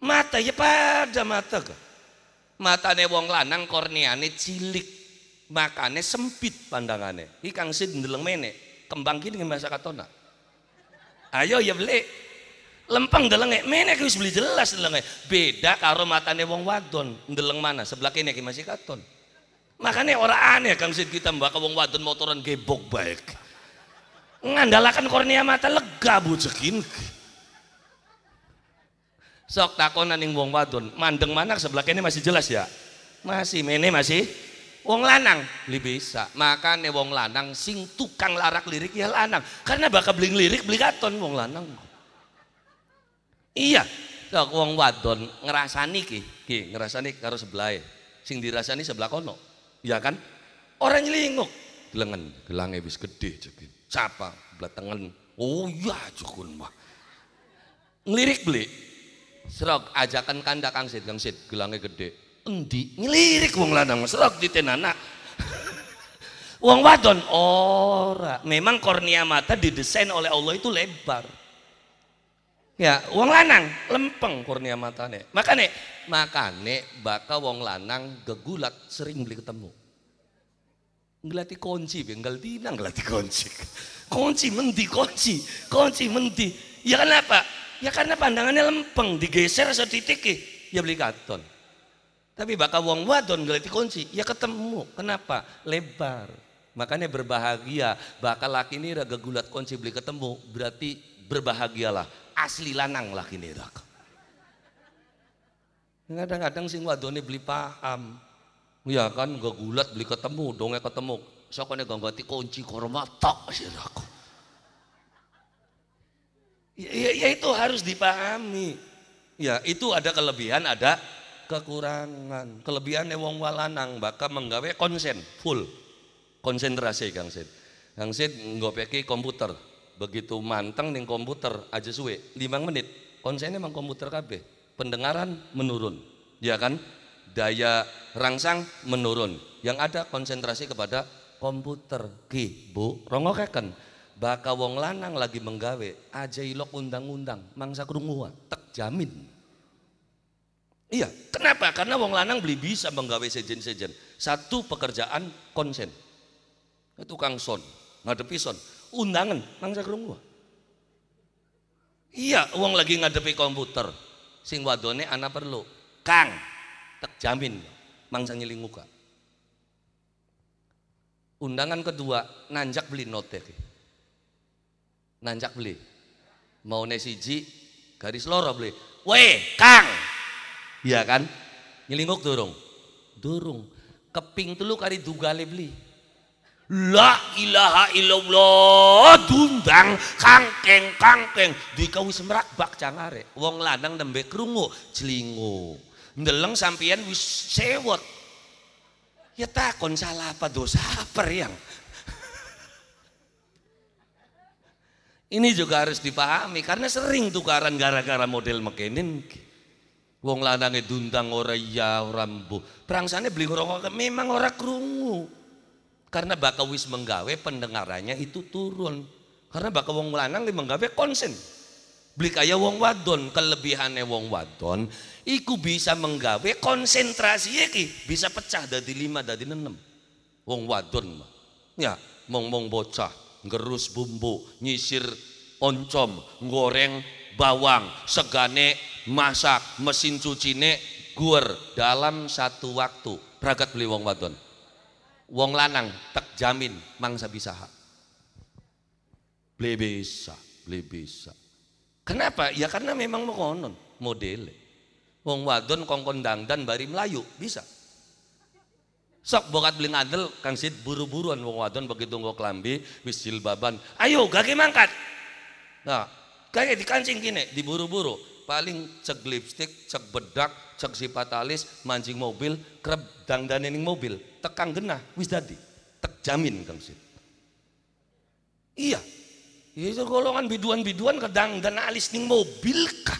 mata ya pada mata ke ne wong lanang korneane cilik makane sempit pandangannya ikang sid ndeleng mene kembang kini dengan katona ayo ya beli lempeng delenge menek wis beli jelas delenge beda karo matane wong wadon ndeleng mana sebelah kene ki masih katon makanya orang aneh kang sid kita mbak wong wadon motoran gebok baik ngandalakan kornea mata lega cekin. sok takonan ning wong wadon mandeng mana sebelah kene masih jelas ya masih mene masih wong lanang beli bisa makanya wong lanang sing tukang larak lirik ya lanang karena bakal beli lirik beli katon wong lanang Iya, kok wong wadon ngerasani ki, ki ngerasani karo sebelah sing dirasani sebelah kono. Iya kan? Orang nyelinguk, gelengen, gelangnya wis gede siapa Sapa bletengen. Oh iya cukup mah. Ngelirik beli. Serok ajakan kanda Kang sit, Kang sit, gelangnya gede. Endi ngelirik wong lanang, serok di tenana. wong wadon ora. Memang kornea mata didesain oleh Allah itu lebar Ya, wong lanang lempeng kurnia matane. Makane, makane bakal wong lanang gegulat sering beli ketemu. Ngelati kunci, ngelati nang ngelati kunci. Kunci menti kunci, kunci menti. Ya kenapa? Ya karena pandangannya lempeng, digeser setitik ya beli katon. Tapi bakal wong wadon ngelati kunci, ya ketemu. Kenapa? Lebar. Makanya berbahagia. Bakal laki ini raga kunci beli ketemu, berarti berbahagialah asli lanang lah kini rak. Kadang-kadang sing wadone beli paham. Ya kan gak gulat beli ketemu, ya ketemu. Sokone gak ngerti kunci korma tok sih rak. Ya, ya, ya itu harus dipahami. Ya itu ada kelebihan, ada kekurangan. Kelebihannya wong walanang bakal menggawe konsen full konsentrasi Kang Sid. Kang Sid pakai komputer, begitu manteng nih komputer aja suwe limang menit konsennya emang komputer KB pendengaran menurun ya kan daya rangsang menurun yang ada konsentrasi kepada komputer ki bu rongokeken baka wong lanang lagi menggawe aja ilok undang-undang mangsa kerunguan tek jamin iya kenapa karena wong lanang beli bisa menggawe sejen-sejen satu pekerjaan konsen tukang son ngadepi son undangan nang sakrungu. Iya, uang lagi ngadepi komputer. Sing wadone anak perlu. Kang, tak jamin. Mangsa nyeling muka. Undangan kedua, nanjak beli note. Nanjak beli. Mau nesiji, garis loro beli. Weh, Kang. Iya kan? Nyelinguk dorong, dorong, Keping telu kali dugale beli. La ilaha illallah dundang kangkeng kangkeng di kau semerak bak cangare wong lanang nembe krungu jlingo ndeleng sampeyan wis sewot ya takon salah apa dosa apa yang ini juga harus dipahami karena sering tukaran gara-gara model mekenin wong lanange dundang ora ya ora mbuh prangsane beli rokok memang ora krungu karena bakal wis menggawe pendengarannya itu turun. Karena bakal wong lanang menggawe konsen. Beli kaya wong wadon, kelebihannya wong wadon, iku bisa menggawe konsentrasi Iki bisa pecah dari lima dari enam. Wong wadon Ya, mong-mong bocah, ngerus bumbu, nyisir oncom, goreng bawang, segane masak, mesin cucine guer dalam satu waktu. Ragat beli wong wadon wong lanang tak jamin mangsa bisa, bisa, blebesa bisa. kenapa ya karena memang mengonon model, wong wadon kongkon dangdan bari melayu bisa sok bokat beli adel kang sid buru-buruan wong wadon begitu nggo kelambi wis silbaban. ayo gage mangkat nah kayak dikancing kini diburu-buru paling cek lipstick cek bedak cek patalis mancing mobil kerap dangdane mobil tekang genah wis dadi tek jamin kang Sid iya itu iya, golongan biduan-biduan kedang dangdan alis ning mobil kah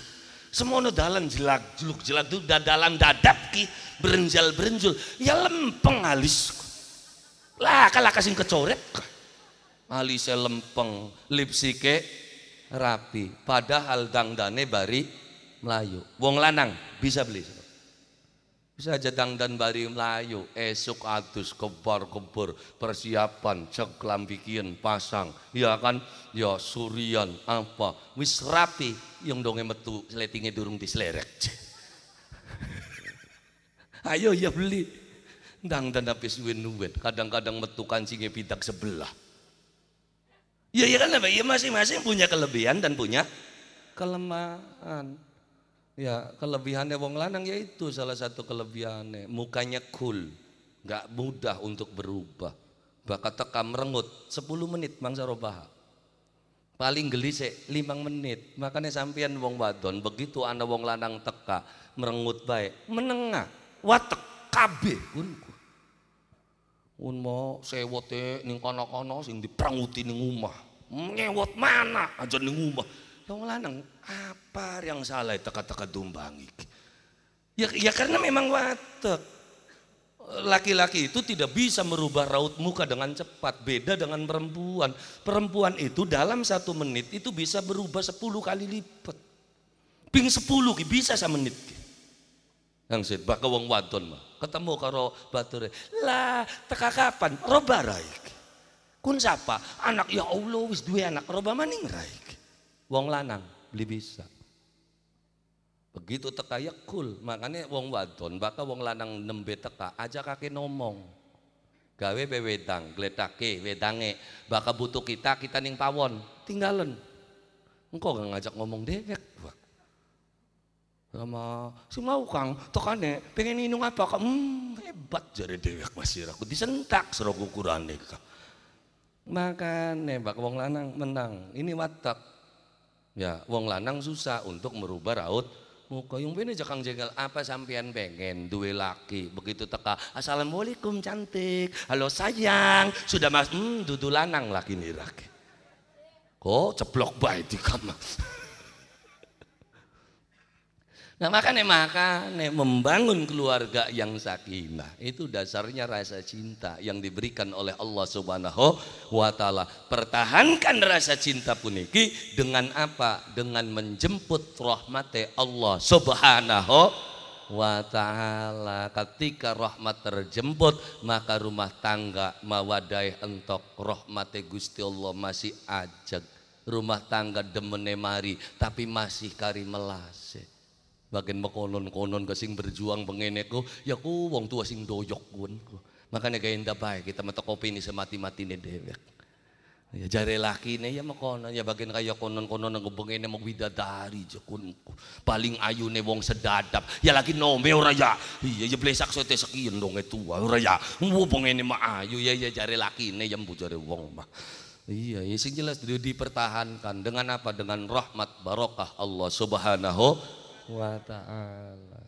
semua semono dalan jelak jeluk jelak itu dadalan dadap ki berenjal berenjul ya lempeng alis lah kalah kasih kecoret alisnya lempeng lipsike rapi padahal dangdane bari Melayu. Wong lanang bisa beli. Bisa aja dan bari Melayu, esok atus kebar-kebur, persiapan, ceklam bikin, pasang, ya kan, ya surian, apa, wis rapi, yang dong metu, seletingnya durung dislerek. Ayo ya beli. Dangdan tapi win-win, kadang-kadang metu kancingnya pindah sebelah. Ya, ya kan apa? Ya masing-masing punya kelebihan dan punya kelemahan. Ya, kelebihannya wong lanang ya itu salah satu kelebihannya. Mukanya cool, nggak mudah untuk berubah. Bakat teka merengut 10 menit mangsa robah, Paling gelisik, 5 menit. Makanya sampean wong wadon begitu anda wong lanang teka merengut baik, menengah watek kabeh unku. Un mau sewote ning kono-kono sing perangutin ning omah. Nyewot mana aja ning omah wala lanang apa yang salah teka-teka dumbang Ya, ya karena memang watak. Laki-laki itu tidak bisa merubah raut muka dengan cepat, beda dengan perempuan. Perempuan itu dalam satu menit itu bisa berubah sepuluh kali lipat. Ping sepuluh bisa satu menit. Yang saya baka wong wadon mah. Ketemu karo bature. Lah, teka kapan? Roba raik. Kun siapa? Anak ya Allah, wis dua anak. Roba maning raik. Wong lanang beli bisa. Begitu teka ya cool, makanya wong wadon, bakal wong lanang nembe teka, aja kakek nomong. Gawe be wedang, gledake, wedange, baka butuh kita, kita ning pawon, tinggalan. Engkau gak ngajak ngomong dewek, wah. Sama si mau kang, tokane, pengen minum apa kak Hmm, hebat jadi dewek masih aku disentak serok ukuran deh kak. Makane, bak wong lanang menang, ini watak Ya, wong lanang susah untuk merubah raut muka. Yang ini jakang jegal apa sampean pengen duwe laki. Begitu teka, Assalamualaikum cantik. Halo sayang, sudah mas, hmm, dudu lanang lagi nih laki. Kok ceplok baik di kamar. Nah makanya makanya membangun keluarga yang sakinah itu dasarnya rasa cinta yang diberikan oleh Allah Subhanahu wa taala. Pertahankan rasa cinta puniki dengan apa? Dengan menjemput rahmat Allah Subhanahu wa taala. Ketika rahmat terjemput maka rumah tangga mawadai entok rahmat Gusti Allah masih ajeg. Rumah tangga demene mari tapi masih kari Bagian makonon-konon kasing berjuang pengeneku, ya ku wong tua sing doyok kun. Makanya kayak indah baik, kita metokopi ini semati-mati nih dewek. Ya jare laki nih ya makonon, ya bagian kaya konon-konon nge pengen mau bidadari jekun. Paling ayu nih wong sedadap, ya lagi nombe ora ya. Iya ya blesak sote sekian dong itu ya ora ya. Wo pengen mah ayu ya ya jare laki nih yang jare wong mah. Iya, ya sing jelas dipertahankan dengan apa? Dengan rahmat barokah Allah Subhanahu wa ta'ala.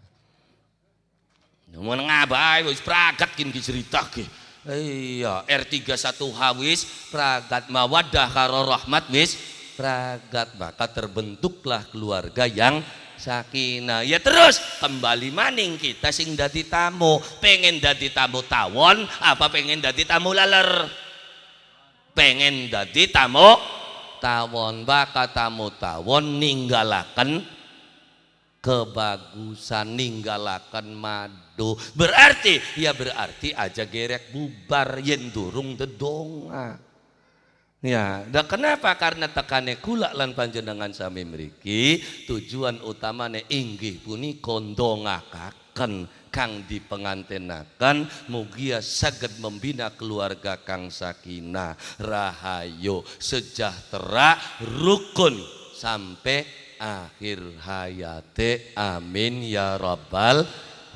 Nyuwun ngabai wis pragat kin diceritake. Iya, R31 hawis pragat mawaddah karo rahmat wis pragat maka terbentuklah keluarga yang sakinah ya terus kembali maning kita sing dadi tamu pengen dadi tamu tawon apa pengen dadi tamu laler pengen dadi tamu tawon maka tamu tawon ninggalaken kebagusan ninggalakan madu berarti ya berarti aja gerek bubar yen durung dedonga ya dan kenapa karena tekane kula lan panjenengan sami meriki tujuan utamane inggih puni kondongakaken kang dipengantenakan mugia saged membina keluarga kang sakinah rahayu sejahtera rukun sampai akhir hayate amin ya rabbal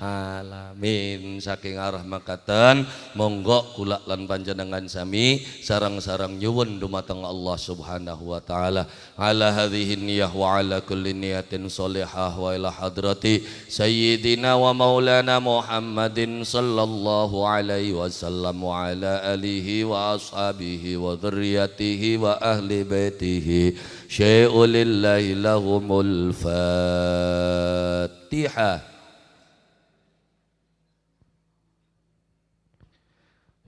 alamin saking arah makatan monggo kulak lan panjenengan sami sarang-sarang nyuwun dumateng Allah Subhanahu wa taala ala hadhihi niyah wa ala kulli niyatin sholihah wa ila hadrati sayyidina wa maulana Muhammadin sallallahu alaihi wasallam wa ala alihi wa ashabihi wa dzurriyyatihi wa ahli baitihi syai'u lillahi lahumul fatihah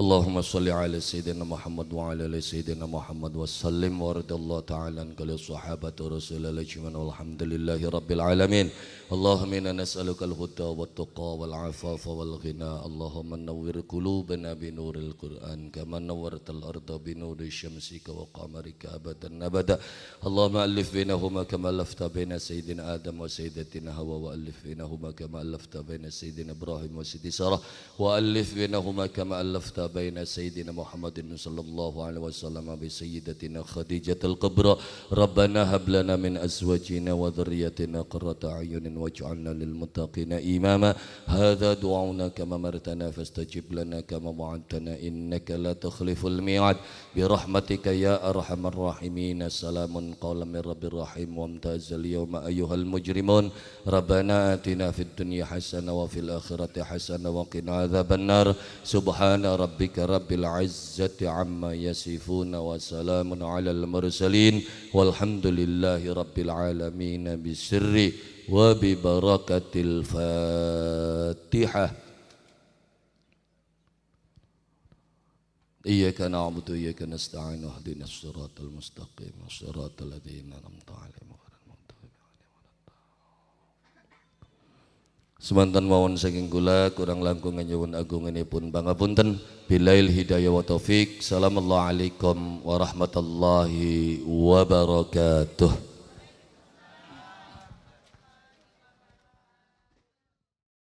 اللهم صل على سيدنا محمد وعلى ال سيدنا محمد وسلم ورد الله تعالى عن كل الصحابة رسول الله والحمد لله رب العالمين اللهم إنا نسألك الهدى والتقى والعفاف والغنى اللهم نور قلوبنا بنور القرآن كما نورت الأرض بنور شمسك وقمرك أبدا أبدا اللهم ألف بينهما كما ألفت بين سيدنا آدم وسيدتنا هوا وألف بينهما كما ألفت بين سيدنا إبراهيم وسيدي سارة وألف بينهما كما ألفت بين سيدنا محمد صلى الله عليه وسلم بسيدتنا خديجة الكبرى ربنا هب لنا من أزواجنا وذريتنا قرة أعين واجعلنا للمتقين إماما هذا دعونا كما مرتنا فاستجب لنا كما وعدتنا إنك لا تخلف الميعاد برحمتك يا أرحم الراحمين سلام قول من رب الرحيم وامتاز اليوم أيها المجرمون ربنا آتنا في الدنيا حسنة وفي الآخرة حسنة وقنا عذاب النار سبحان رب ربك رب العزة عما يصفون وسلام على المرسلين والحمد لله رب العالمين بسر وببركة الفاتحة إياك نعبد وإياك نستعين اهدنا الصراط المستقيم الصراط الذين أنعمت عليهم Semantan mawon saking gula kurang langkung nyuwun bangga punten Bilail hidayah wa taufik. Assalamualaikum warahmatullahi wabarakatuh.